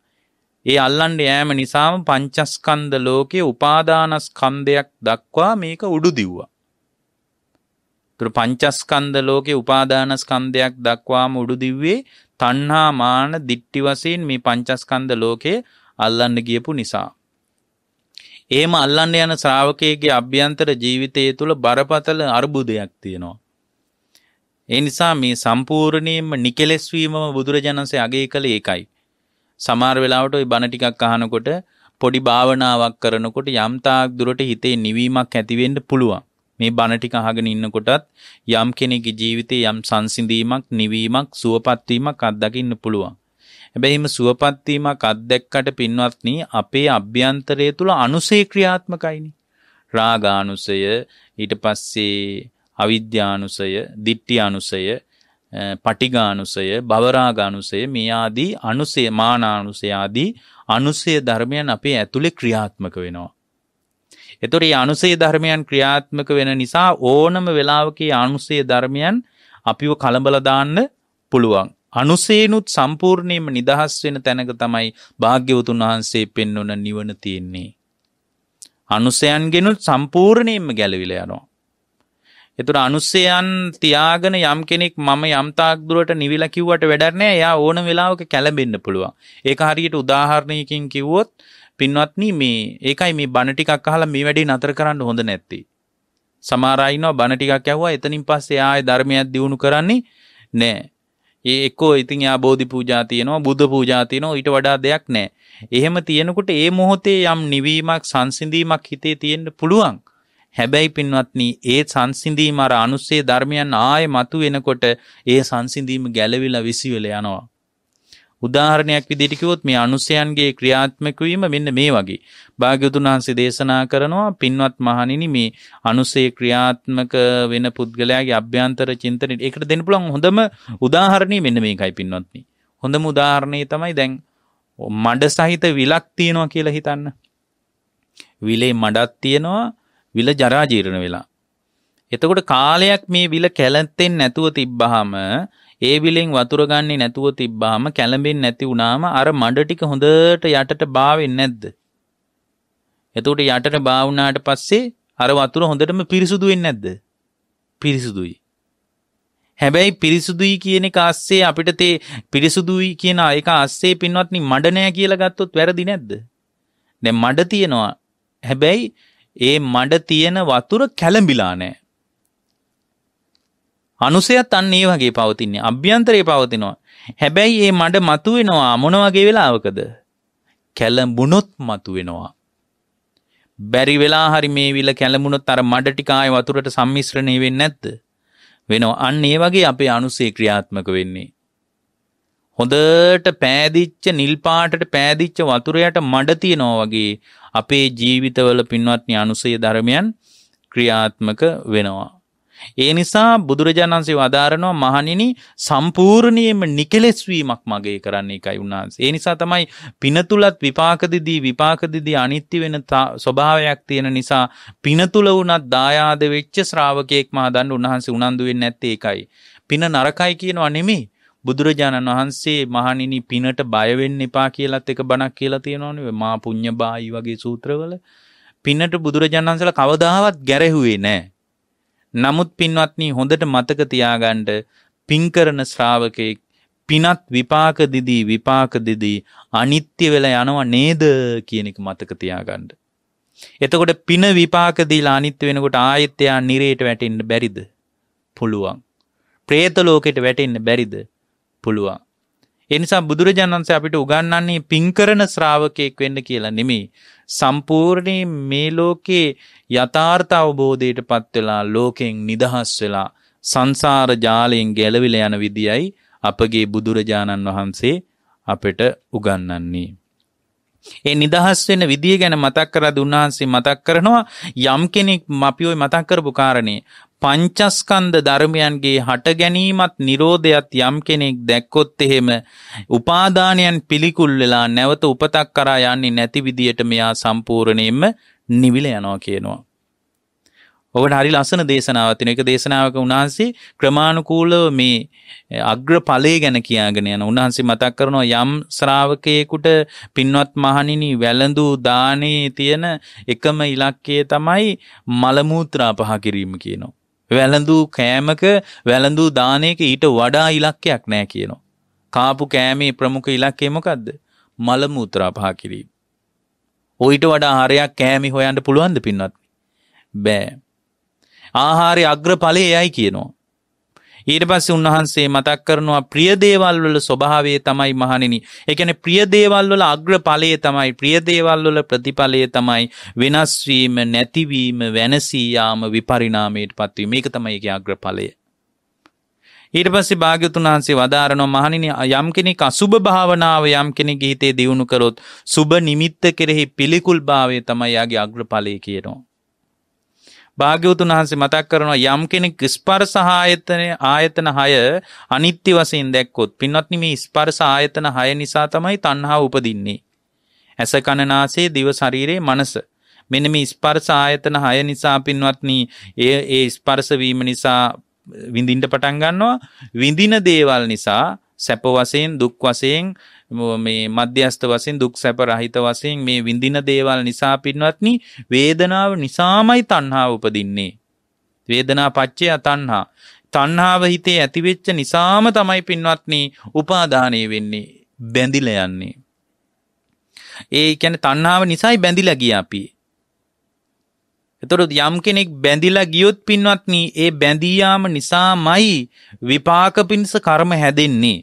ඒ අල්ලන්ඩ යෑම නිසාම පංචස්කන්ද ලෝකයේ උපාදානස්කන්දයක් දක්වා මේක උඩු දිව්වා. තුර පංචස්කන්ද ලෝකයේ උපාදානස්කන්දයක් දක්වාම උඩු දිව්වේ තණ්හා මාන දිට්ටි වශයෙන් මේ පංචස්කන්ද ලෝකයේ අල්ලන්න ගියපු නිසා. එහෙම අල්ලන්න යන ශ්‍රාවකයේගේ අභ්‍යන්තර ජීවිතය තුළ බරපතල අර්බුදයක් තියෙනවා. ඒ නිසා මේ සම්පූර්ණයෙන්ම නිකලෙස් වීමම බුදුරජාණන්සේ අගය කළේ ඒකයි. සමාර වෙලාවට ওই බණ ටිකක් අහනකොට පොඩි භාවනාවක් කරනකොට යම්තාක් දුරට හිතේ නිවීමක් ඇති වෙන්න පුළුවන්. මේ බණ ටික අහගෙන ඉන්නකොටත් යම් කෙනෙකුගේ ජීවිතේ යම් සංසිඳීමක්, නිවීමක්, සුවපත් වීමක් අත්දකින්න පුළුවන්. හැබැයි මේ සුවපත් වීමක් අත්දැක්කට පින්වත්නි අපේ අභ්‍යන්තරය තුල අනුසේ ක්‍රියාත්මකයිනේ. රාගානුසය, ඊට පස්සේ අවිද්‍යානුසය, ditthියානුසය, පටිගානුසය බවරාගානුසය මේ ආදී අනුසය මානානුසය ආදී අනුසය ධර්මයන් අපේ ඇතුලේ ක්‍රියාත්මක වෙනවා. එතකොට මේ අනුසය ධර්මයන් ක්‍රියාත්මක වෙන නිසා ඕනම වෙලාවක අනුසය ධර්මයන් අපිව කලබල දාන්න පුළුවන්. අනුසේනුත් සම්පූර්ණයෙන්ම නිදහස් වෙන තැනක තමයි භාග්‍යවතුන් වහන්සේ පෙන්වන නිවන තියෙන්නේ. අනුසයන්ගෙනුත් සම්පූර්ණයෙන්ම ගැලවිලා යනවා. එතුර අනුස්සයන් තියාගෙන යම් කෙනෙක් මම යම්තාක්දුරට නිවිල කිව්වට වැඩරනෑ යා ඕන වෙලාවක කැලබෙන්න්න පුළුවන් ඒක හරියට උදාහරණයකින් කිව්වොත් පින්වත්න මේ ඒකයි මේ බණටිකක් අහලා මේ වැඩි නතර කරන්න හොඳ නැත්ති. සමාරයිනවා බණටිකක් ඇහවා එතනින් පස්සේ ආය ධර්මයක් දියුණු කරන්නේ නෑ. ඒ එක්කෝ ඉතින් යා බෝධි පූජා තියෙනවා බුද්ධ පූජා තියෙනවා ඊට වඩා දෙයක් නෑ. එහෙම තියෙනකොට ඒ මොහොතේ යම් නිවීමක් සංසිඳීමක් හිතේ තියෙන්න පුළුවන්. හැබැයි පින්වත්නි ඒ සංසිඳීම අර අනුස්සේ ධර්මයන් ආයේ මතු වෙනකොට ඒ සංසිඳීම ගැළවිලා විසිවිල යනවා. උදාහරණයක් විදිහට කිව්වොත් මේ අනුසයන්ගේ ක්‍රියාත්මක වීම මෙන්න මේ වගේ. භාග්‍යවතුන් වහන්සේ දේශනා කරනවා පින්වත් මහණෙනි මේ අනුසය ක්‍රියාත්මක වෙන පුද්ගලයාගේ අභ්‍යන්තර චින්තනෙට ඒකට දෙන්න පුළුවන් හොඳම උදාහරණේ මෙන්න මේකයි පින්වත්නි. හොඳම උදාහරණේ තමයි දැන් මඩ සහිත විලක් තියෙනවා කියලා හිතන්න. විලේ මඩක් තියෙනවා විල ජරා ජීර්ණ වෙලා. එතකොට කාලයක් මේ විල කැළැත්තෙන් නැතුව තිබ්බහම ඒ විලෙන් වතුර ගන්නේ නැතුව තිබ්බහම කැළඹෙන්නේ නැති වුනාම අර මඩ ටික හොඳට යටට බාවෙන්නේ නැද්ද? එතකොට යටට බා වුණාට පස්සේ අර වතුර හොඳටම පිරිසුදු වෙන්නේ නැද්ද? පිරිසුදුයි. හැබැයි පිරිසුදුයි කියන එක ASCII අපිට තේ පිරිසුදුයි කියන එක ASCII පින්වත්නි මඩ නැහැ කියලා ගත්තොත් වැරදි නැද්ද? දැන් මඩ තියනවා. හැබැයි ඒ මඩ තියෙන වතුර කැළඹිලා නෑ. අනුසයත් අන්න ඒ වගේ පවතින්නේ අභ්‍යන්තරයේ පවතිනවා. හැබැයි ඒ මඩ මතුවෙනවා මොන වගේ වෙලාවකද? කැළඹුණොත් මතුවෙනවා. බැරි වෙලා හරි මේ විල කැළඹුණොත් අර මඩ ටික ආයේ වතුරට සම්මිශ්‍රණය වෙන්නේ නැද්ද? වෙනවා. අන්න ඒ වගේ අපේ අනුසය ක්‍රියාත්මක වෙන්නේ. හොඳට පෑදිච්ච නිල් පාටට පෑදිච්ච වතුරයට මඩ තියනවා වගේ අපේ ජීවිතවල පින්වත්නි අනුසය ධර්මයන් ක්‍රියාත්මක වෙනවා. ඒ නිසා බුදුරජාණන්සේ වදාරනවා මහණෙනි සම්පූර්ණයෙන්ම නිකලෙස් වීමක් මගේ කරන්න එකයි උන්වහන්සේ. ඒ නිසා තමයි පින තුලත් විපාක දෙදී විපාක දෙදී අනිත්‍ය වෙන ස්වභාවයක් තියෙන නිසා පින තුල වුණත් දායාද වෙච්ච ශ්‍රාවකයෙක් මහදන්න උන්වහන්සේ උනන්දු වෙන්නේ නැත්තේ ඒකයි. පින නරකයි කියනවා නෙමෙයි. බුදුරජාණන් වහන්සේ මහණෙනි පිනට බය වෙන්න එපා කියලත් එක බණක් කියලා තියෙනවනේ මා පුඤ්ඤබායි වගේ සූත්‍රවල පිනට බුදුරජාණන් වහන්සේලා කවදාවත් ගැරෙහුවේ නැහැ. නමුත් පින්වත්නි හොඳට මතක තියාගන්න පින් කරන ශ්‍රාවකෙක් පිනත් විපාක දිදී විපාක දිදී අනිත්‍ය වෙලා යනවා නේද කියන එක මතක තියාගන්න. එතකොට පින විපාක දීලා අනිත්‍ය වෙනකොට ආයෙත් එයා නිරේට වැටෙන්න බැරිද? පුළුවන්. പ്രേත ලෝකෙට වැටෙන්න බැරිද? පුළුවන්. එනිසා බුදුරජාණන්සේ අපිට උගන්වන්නේ පින් කරන ශ්‍රාවකයෙක් වෙන්න කියලා නෙමෙයි. සම්පූර්ණයෙන් මේ ලෝකේ යථාර්ථ අවබෝධයටපත් වෙලා ලෝකෙන් නිදහස් වෙලා සංසාර ජාලයෙන් ගැලවිලා යන විදියයි අපගේ බුදුරජාණන් වහන්සේ අපට උගන්වන්නේ. ඒ නිදහස් වෙන විදිය ගැන මතක් කරලා දුන්නාන්සේ මතක් කරනවා යම් කෙනෙක් අපි ওই මතක් කරපු කාරණේ පංචස්කන්ද ධර්මයන්ගේ හට ගැනීමත් නිරෝධයත් යම් කෙනෙක් දැක්කොත් එහෙම උපාදානයන් පිළිකුල් වෙලා නැවත උපතක් කරා යන්නේ නැති විදියට මෙයා සම්පූර්ණයෙන්ම නිවිල යනවා කියනවා. ඔබට හරි ලස්සන දේශනාවක් තියෙන එක දේශනාවක උන්වහන්සේ ක්‍රමානුකූලව මේ අග්‍රඵලය ගැන කියාගෙන යන උන්වහන්සේ මතක් කරනවා යම් ශ්‍රාවකයෙකුට පින්වත් මහණෙනි වැළඳූ දානේ තියෙන එකම ඉලක්කය තමයි මල මූත්‍රා පහ කිරීම කියනවා. වැළඳූ කෑමක වැළඳූ දානයක ඊට වඩා ඉලක්කයක් නෑ කියනවා. කාපු කෑමේ ප්‍රමුඛ ඉලක්කය මොකද්ද? මල මුත්‍රා පහ කිරීම. ඔයිට වඩා ආහාරයක් කෑමි හොයන්න පුළුවන්ද පින්වත්නි? බෑ. ආහාරයේ අග්‍රඵලය එයයි කියනවා. ඊට පස්සේ උන්වහන්සේ මතක් කරනවා ප්‍රියදේවල් වල ස්වභාවය තමයි මහණෙනි. ඒ කියන්නේ ප්‍රියදේවල් වල අග්‍රඵලය තමයි ප්‍රියදේවල් වල ප්‍රතිඵලය තමයි වෙනස් වීම, නැතිවීම, වෙනසී යාම, විපරිණාමයටපත් වීම. මේක තමයි ඒකේ අග්‍රඵලය. ඊට පස්සේ භාග්‍යතුන් වහන්සේ වදාරනවා මහණෙනි යම් කෙනෙක් අසුබ භාවනාව යම් කෙනෙක් හිතේ දියුණු කරොත් සුබ නිමිත්ත කෙරෙහි පිළිකුල් භාවය තමයි යාගේ අග්‍රඵලය කියනවා. භාග්‍යවතුන් වහන්සේ මතක් කරනවා යම් කෙනෙක් ස්පර්ශ ආයතන ආයතන 6 අනිත්‍ය වශයෙන් දැක්කොත් පින්වත්නි මේ ස්පර්ශ ආයතන 6 නිසා තමයි තණ්හා උපදින්නේ. ඇස කන නාසය දිව ශරීරයේ මනස මෙන්න මේ ස්පර්ශ ආයතන 6 නිසා පින්වත්නි ඒ ඒ ස්පර්ශ වීම නිසා විඳින්න පටන් ගන්නවා විඳින දේවල් නිසා සැප වශයෙන් දුක් වශයෙන් මේ මධ්‍යස්ත වශයෙන් දුක් සැප රහිත වශයෙන් මේ විඳින දේවල් නිසා පින්වත්නි වේදනාව නිසාමයි තණ්හාව උපදින්නේ වේදනා පච්චය තණ්හා තණ්හාව හිතේ ඇතිවෙච්ච නිසාම තමයි පින්වත්නි උපාදානය වෙන්නේ බැඳිලා යන්නේ ඒ කියන්නේ තණ්හාව නිසායි බැඳිලා ගියා අපි එතකොට යම් කෙනෙක් බැඳිලා ගියොත් පින්වත්නි ඒ බැඳියාම නිසාමයි විපාක පිණිස කර්ම හැදෙන්නේ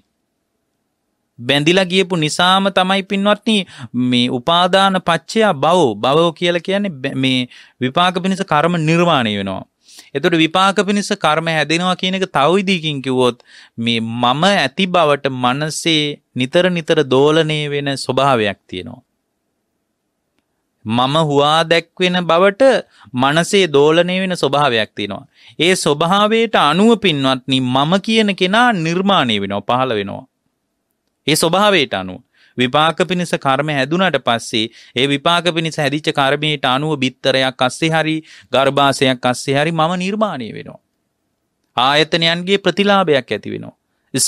බැඳිලා ගියපු නිසාම තමයි පින්වත්නි මේ උපාදාන පච්චය භව භව කියලා කියන්නේ මේ විපාක පිණිස කර්ම නිර්මාණය වෙනවා. එතකොට විපාක පිණිස කර්ම හැදෙනවා කියන එක තව විදිහකින් කිව්වොත් මේ මම ඇති බවට මනසේ නිතර නිතර දෝලණය වෙන ස්වභාවයක් තියෙනවා. මම හුවා දැක්වෙන බවට මනසේ දෝලණය වෙන ස්වභාවයක් තියෙනවා. ඒ ස්වභාවයට අනුව පින්වත්නි මම කියන කෙනා නිර්මාණය වෙනවා, පහළ වෙනවා. ඒ ස්වභාවයට අනුව විපාක පිණිස කර්ම හැදුනට පස්සේ ඒ විපාක පිණිස හැදිච්ච කර්මයට අනුව බිත්තරයක් අස්සේ හරි ගර්භාෂයක් අස්සේ හරි මම නිර්මාණය වෙනවා. ආයතනයන්ගේ ප්‍රතිලාභයක් ඇති වෙනවා.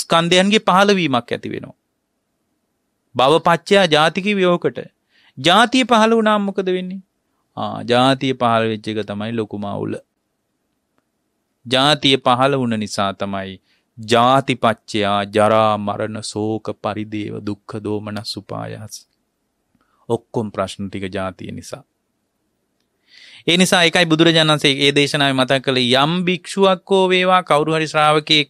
ස්කන්ධයන්ගේ පහළවීමක් ඇති වෙනවා. භවපච්චයා ජාතික වියෝකට ජාතිය පහළ වුණාම මොකද වෙන්නේ? ආ ජාතිය පහළ වෙච්ච එක තමයි ලොකුම අවුල. ජාතිය පහළ වුණ නිසා තමයි ජාතිපච්චයා ජරා මරණ සෝක පරිදේව දුක්ඛ දෝමනස් උපායාස ඔක්කොම් ප්‍රශ්න ටික ජාතිය නිසා ඒ නිසා එකයි බුදුරජාණන්සේ ඒ දේශනාව මතක් කළ යම් භික්ෂුවක් හෝ වේවා කවුරු හරි ශ්‍රාවකයෙක්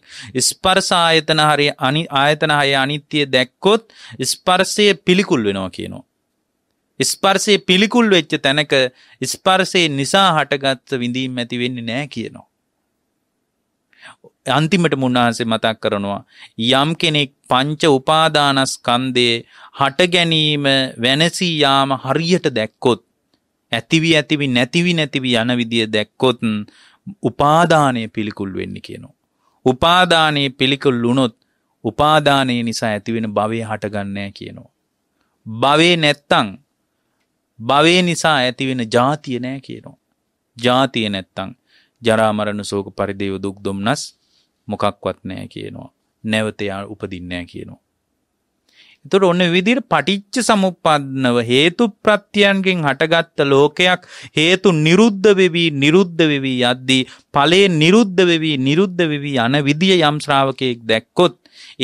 ස්පර්ශ ආයතන හරි අනි ආයතන හය අනිත්‍ය දැක්කොත් ස්පර්ශය පිළිකුල් වෙනවා කියනවා. ස්පර්ශය පිළිකුල් වෙච්ච තැනක ස්පර්ශය නිසා හටගත් විඳීම් ඇති වෙන්නේ නැහැ කියනවා. අන්තිමට මුන්නාහන්සේ මතක් කරනවා. යම් කෙනෙක් පංච උපාදානස්කන්දයේ හට ගැනීම වෙනසී යාම හරියට දැක්කොත් ඇතිවි ඇතිවි නැතිවි නැතිවි යන විදිය දැක්කොත් උපාදානය පිළිකුල් වෙන්න කියනවා. උපාදානයේ පිළිකුල් වුණොත් උපාදානයේ නිසා ඇතිවෙන භවය හටගන්නේ කියනවා. භවේ නැත්තං භවේ නිසා ඇතිවෙන ජාතිය නෑ කියනවා. ජාතිය නැත්තං ජරාමරණ සෝක පරිදේව දුක් දුම්නස් මොකක්වත් නෑ කියනවා. නැවතයා උපදින්නෑ කියනවා. එතුට ඔන්න විදිර පටිච්ච සමුපන්නව හේතු ප්‍රත්‍යයන්ගෙන් හටගත්ත ලෝකයක් හේතු නිරුද්ධ වෙවී නිරුද්ධ වෙවී යද්දී පලේ නිරුද්ධ වෙවී නිරුද්ධ වෙවී යන විදිය යම් ශ්‍රාවකයෙක් දැක්කොත්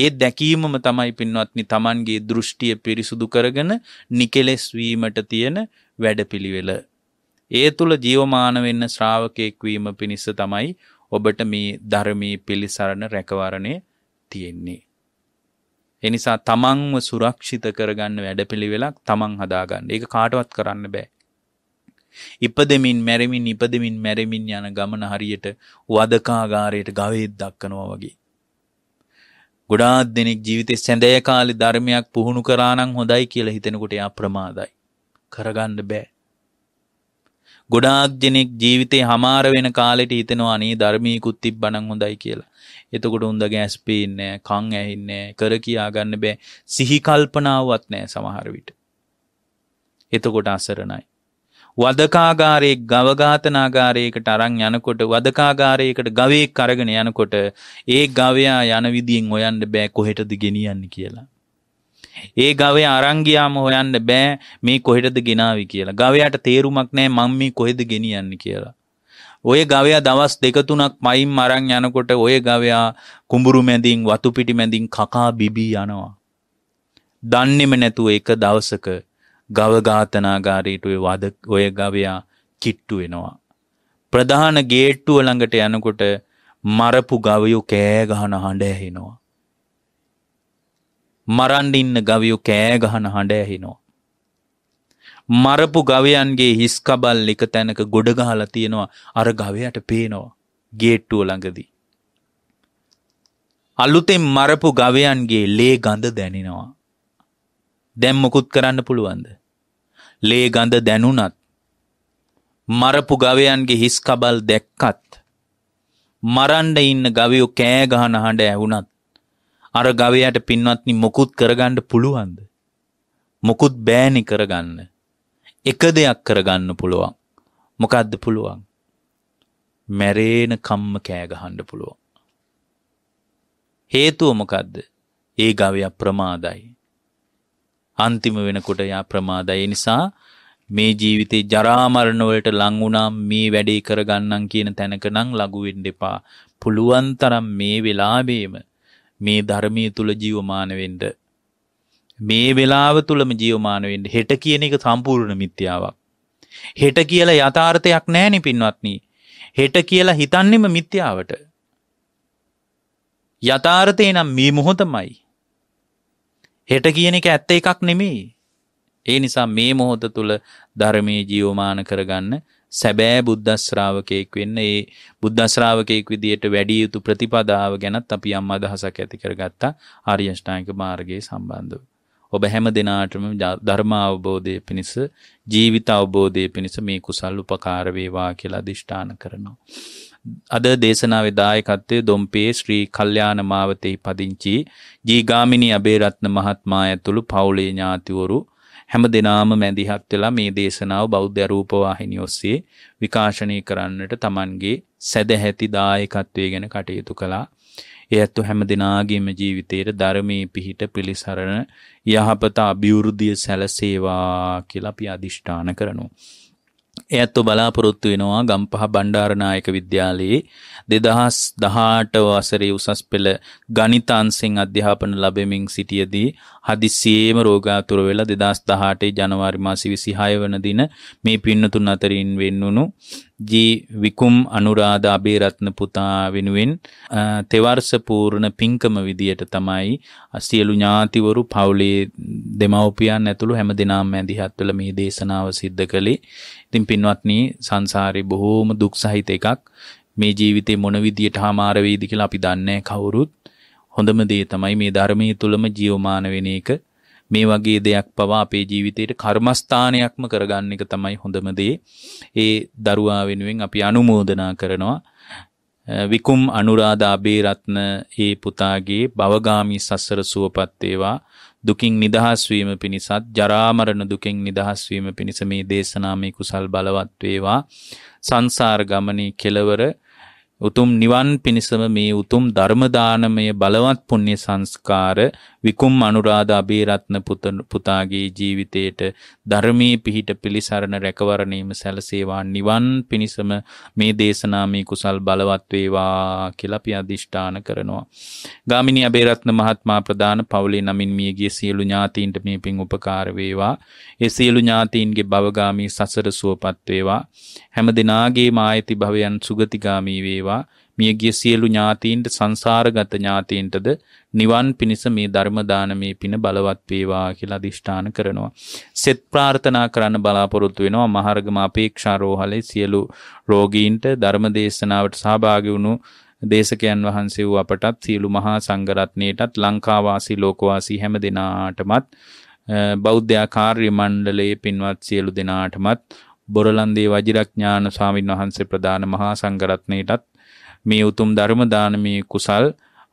ඒ දැකීමම තමයි පින්වත්නි තමන්ගේ දෘෂ්ටිය පිරිසුදු කරගෙන නිකෙලෙස්වීමට තියෙන වැඩපිළිවෙල ඒ තුළ ජීවමාන වෙන්න ශ්‍රාවකයෙක් වීම පිණිස තමයි ඔබට මේ ධර්මී පිළිසරණ රැකවරණය තියෙන්නේ. එනිසා තමන්ව සුරක්ෂිත කරගන්න වැඩපිළිවෙලක් තමන් හදාගන්න. ඒක කාටවත් කරන්න බෑ. ඉපදෙමින් මැරෙමින් ඉපදෙමින් මැරෙමින් යන ගමන හරියට වදකාගාරයට ගවයෙක් දක්කනවා වගේ. ගොඩාක් දෙනෙක් ජීවිතේ සැඳෑ කාලේ ධර්මයක් පුහුණු කරා නම් හොඳයි කියලා හිතෙනකොට එයා ප්‍රමාදයි. කරගන්න බෑ. ගොඩාක් දෙනෙක් ජීවිතේ හමාර වෙන කාලෙට හිතෙනවා අනේ ධර්මීකුත් තිබ්බනම් හොඳයි කියලා. එතකොට උඳ ගෑස් පේන්නේ නැහැ, කන් ඇහින්නේ නැහැ, කර කියා ගන්න බෑ. සිහි කල්පනාවක් නැහැ සමහර විට. එතකොට අසරණයි. වදකාගාරයේ ගවඝාතනාගාරයකට අරන් යනකොට වදකාගාරයකට ගවයෙක් අරගෙන යනකොට ඒ ගවයා යන විදියෙන් හොයන්න බෑ කොහෙටද ගෙනියන්නේ කියලා. ඒ ගවේ අරංගියාම හොයන්න බෑ මේ කොහෙටද ගෙනාවි කියලා. ගවයාට තේරුමක් නෑ මම මේ කොහෙද ගෙනියන්නේ කියලා. ඔය ගවයා දවස් දෙක තුනක් මයින් අරන් යනකොට ඔය ගවයා කුඹුරු මැදින් වතු පිටි මැදින් කකා බිබී යනවා. දන්නේම නැතුව එක දවසක ගව ඝාතනාගාරයට ඔය වද ඔය ගවයා කිට්ටු වෙනවා. ප්‍රධාන ගේට්ටුව ළඟට යනකොට මරපු ගවයෝ කෑ ගහන හඬ ඇහෙනවා. මරන්ඩ ඉන්න ගවයෝ කෑගහන හඬ ඇහෙනවා. මරපු ගවයන්ගේ හිස්කබල් එක තැනක ගොඩගහලා තියෙනවා අර ගවයට පේනවා ගේට්ටුව ළඟදී. අලුතෙන් මරපු ගවයන්ගේ ලේ ගඳ දැනෙනවා. දැම්මකුත් කරන්න පුළුවන්ද. ලේ ගඳ දැනුනත් මරපු ගවයන්ගේ හිස්කබල් දැක්කත් මරන්ඩ ඉන්න ගවයෝ කෑගහන හඬ ඇවුනත් අර ගවයට පින්වත්නි මොකුත් කරගන්න පුළුවන්ද? මොකුත් බෑනි කරගන්න. එක දෙයක් කරගන්න පුළුවන්. මොකද්ද පුළුවන්? මැරේන කම්ම කෑ ගහන්න පුළුවන්. හේතුව මොකද්ද? ඒ ගවයා ප්‍රමාදයි. අන්තිම වෙනකොට යා ප්‍රමාදයි. ඒ නිසා මේ ජීවිතේ ජරා මරණ වලට ලං වුණා මේ වැඩේ කරගන්නම් කියන තැනක නම් ලඟු වෙන්න එපා. පුළුවන් තරම් මේ වෙලාවෙම මේ ධර්මයේ තුල ජීවමාන වෙන්න මේ වෙලාව තුලම ජීවමාන වෙන්න හෙට කියන එක සම්පූර්ණ මිත්‍යාවක් හෙට කියලා යථාර්ථයක් නැහෙනි පින්වත්නි හෙට කියලා හිතන්නෙම මිත්‍යාවට යථාර්ථේ නම් මේ මොහොතමයි හෙට කියන එක ඇත්ත එකක් නෙමෙයි ඒ නිසා මේ මොහොත තුල ධර්මයේ ජීවමාන කරගන්න සැබෑ බුද්ධ ශ්‍රාවකයෙක් වෙන්න ඒ බුද්ධ ශ්‍රාවකයෙක් විදියට වැඩි යුතු ප්‍රතිපදාව ගැනත් අපි යම් අදහසක් ඇති කරගත්තා ආර්ය අෂ්ටාංගික මාර්ගයේ සම්බන්ධව. ඔබ හැම දිනාටම ධර්ම අවබෝධය පිණිස ජීවිත අවබෝධය පිණිස මේ කුසල් උපකාර වේවා කියලා අදිෂ්ඨාන කරනවා. අද දේශනාවේ දායකත්වයේ දොම්පේ ශ්‍රී කල්යාණ මාවතෙහි පදිංචි ජීගාමිනී අබේරත්න මහත්මයා ඇතුළු පවුලේ ඥාතිවරු හැම දෙනාම මැදිහත් වෙලා මේ දේශනාව බෞද්ධ රූපවාහිනිය ඔස්සේ විකාශනය කරන්නට Tamanගේ සැදැහැති දායකත්වය ගැන කටයුතු කළා. ඒ ඇත්තු හැම දෙනාගේම ජීවිතයට ධර්මයේ පිහිට පිළිසරණ යහපත අභිවෘද්ධිය සැලසේවා කියලා අපි අදිෂ්ඨාන කරනවා. එයත් බලාපොරොත්තු වෙනවා ගම්පහ බණ්ඩාරනායක විද්‍යාලයේ දෙදහස් දහාට වසරේ උසස් පෙළ ගනිතාන්සිෙන් අධ්‍යාපන ලබෙමින් සිටියදී හදිසියේම රෝගාතුර වෙලා දෙදස් දහටේ ජනවාරි මාසි විසිහය වන දින මේ පින්නතුන් අතරින් වෙන්නුණු ජී විකුම් අනුරාධ අබේරත්න පුතා වෙනුවෙන් තෙවර්සපූර්ණ පින්කම විදියට තමයි අසියලු ඥාතිවරු පවුලේ දෙමව්පියන් ඇතුළු හැම දෙනාම ඇදිහත්වල මේ දේශනාව සිද්ධ කළේ ඉතින් පින්වත්නි සංසාරේ බොහෝම දුක් සහිත එකක්. මේ ජීවිතේ මොන විදියට හමාර වේද කියලා අපි දන්නේ කවුරුත්. හොඳම දේ තමයි මේ ධර්මයේ තුලම ජීවමාන වෙන එක. මේ වගේ දෙයක් පවා අපේ ජීවිතේට කර්මස්ථානයක්ම කරගන්න එක තමයි හොඳම දේ. ඒ දරුවා වෙනුවෙන් අපි අනුමෝදනා කරනවා. විකුම් අනුරාධා බේරත්න ඒ පුතාගේ භවගාමි සසර සුවපත් වේවා. දුකින් නිදහස් වීම පිණිසත් ජරා මරණ දුකෙන් නිදහස් වීම පිණිස මේ දේශනා මේ කුසල් බලවත් වේවා. සංසාර ගමනේ කෙලවර උතුම් නිවන් පිණිසම මේ උතුම් ධර්මදානමය බලවත් පුුණ්‍ය සංස්කාර විකුම් අනුරාධ අභීරත්න පුතාගේ ජීවිතයට ධර්මී පිහිට පිළිසරණ රැකවරණීම සැලසේවා නිවන් පිණිසම මේ දේශනාමී කුසල් බලවත්වේවා කෙලපි අධිෂ්ඨාන කරනවා. ගාමිනි අබේරත්න මහත්මා ප්‍රධාන පවුලේ නමින් මියගේ සියලු ඥාතීන්ට මේ පින් උපකාරවේවා. ඒ සියලු ඥාතීන්ගේ බවගාමී සසර සුවපත්වේවා. හැම දෙනාගේ මායති භවයන් සුගතිගාමී වේවා. වේවා මියගිය සියලු ඥාතීන්ට සංසාරගත ඥාතීන්ටද නිවන් පිණිස මේ ධර්ම දානමේ පින බලවත් වේවා කියලා අදිෂ්ඨාන කරනවා. සෙත් ප්‍රාර්ථනා කරන්න බලාපොරොත්තු වෙනවා මහරගම අපේක්ෂා රෝහලේ සියලු රෝගීන්ට ධර්ම දේශනාවට සහභාගී වුණු දේශකයන් වහන්සේ වූ අපටත් සියලු මහා සංඝරත්නයටත් ලංකාවාසී ලෝකවාසී හැම දෙනාටමත් බෞද්ධයා කාර්ය මණ්ඩලයේ පින්වත් සියලු දෙනාටමත් බොරලන්දේ වජිරඥාන ස්වාමින් වහන්සේ ප්‍රධාන මහා සංඝරත්නයටත් මේ උතුම් ධර්ම දානමේ කුසල්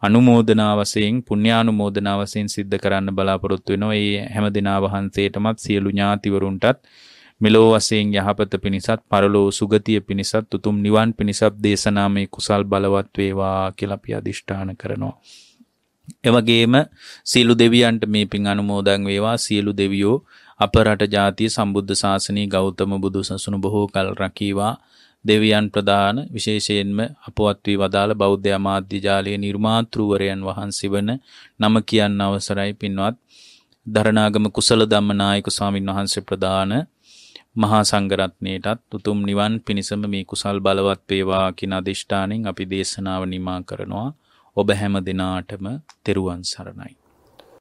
අනුමෝදනා වශයෙන් පුණ්‍යානුමෝදනා වශයෙන් සිද්ධ කරන්න බලාපොරොත්තු වෙනවා. ඒ හැම දිනා වහන්සේටමත් සියලු ඥාතිවරුන්ටත් මෙලෝ වශයෙන් යහපත පිණිසත් පරලෝ සුගතිය පිණිසත් උතුම් නිවන් පිණිසත් දේශනාමේ කුසල් බලවත් වේවා කියලා අපි අදිෂ්ඨාන කරනවා. එවගේම සියලු දෙවියන්ට මේ පින් අනුමෝදන් වේවා සියලු දෙවියෝ අප රට ජාතිය සම්බුද්ධ ශාසනය ගෞතම බුදු සසුන බොහෝ කල් රකීවා දෙවියන් ප්‍රදාන විශේෂයෙන්ම අපවත් වී වදාළ බෞද්ධ අමාත්‍ය ජාලයේ නිර්මාතෘවරයන් වහන්සේ වන නම කියන්න අවසරයි පින්වත් දරණාගම කුසල ධම්මනායක ස්වාමින් වහන්සේ ප්‍රදාන මහා සංඝරත්නයටත් උතුම් නිවන් පිණසම මේ කුසල් බලවත් වේවා කියන අදිෂ්ඨානෙන් අපි දේශනාව නිමා කරනවා ඔබ හැම දිනාටම තෙරුවන් සරණයි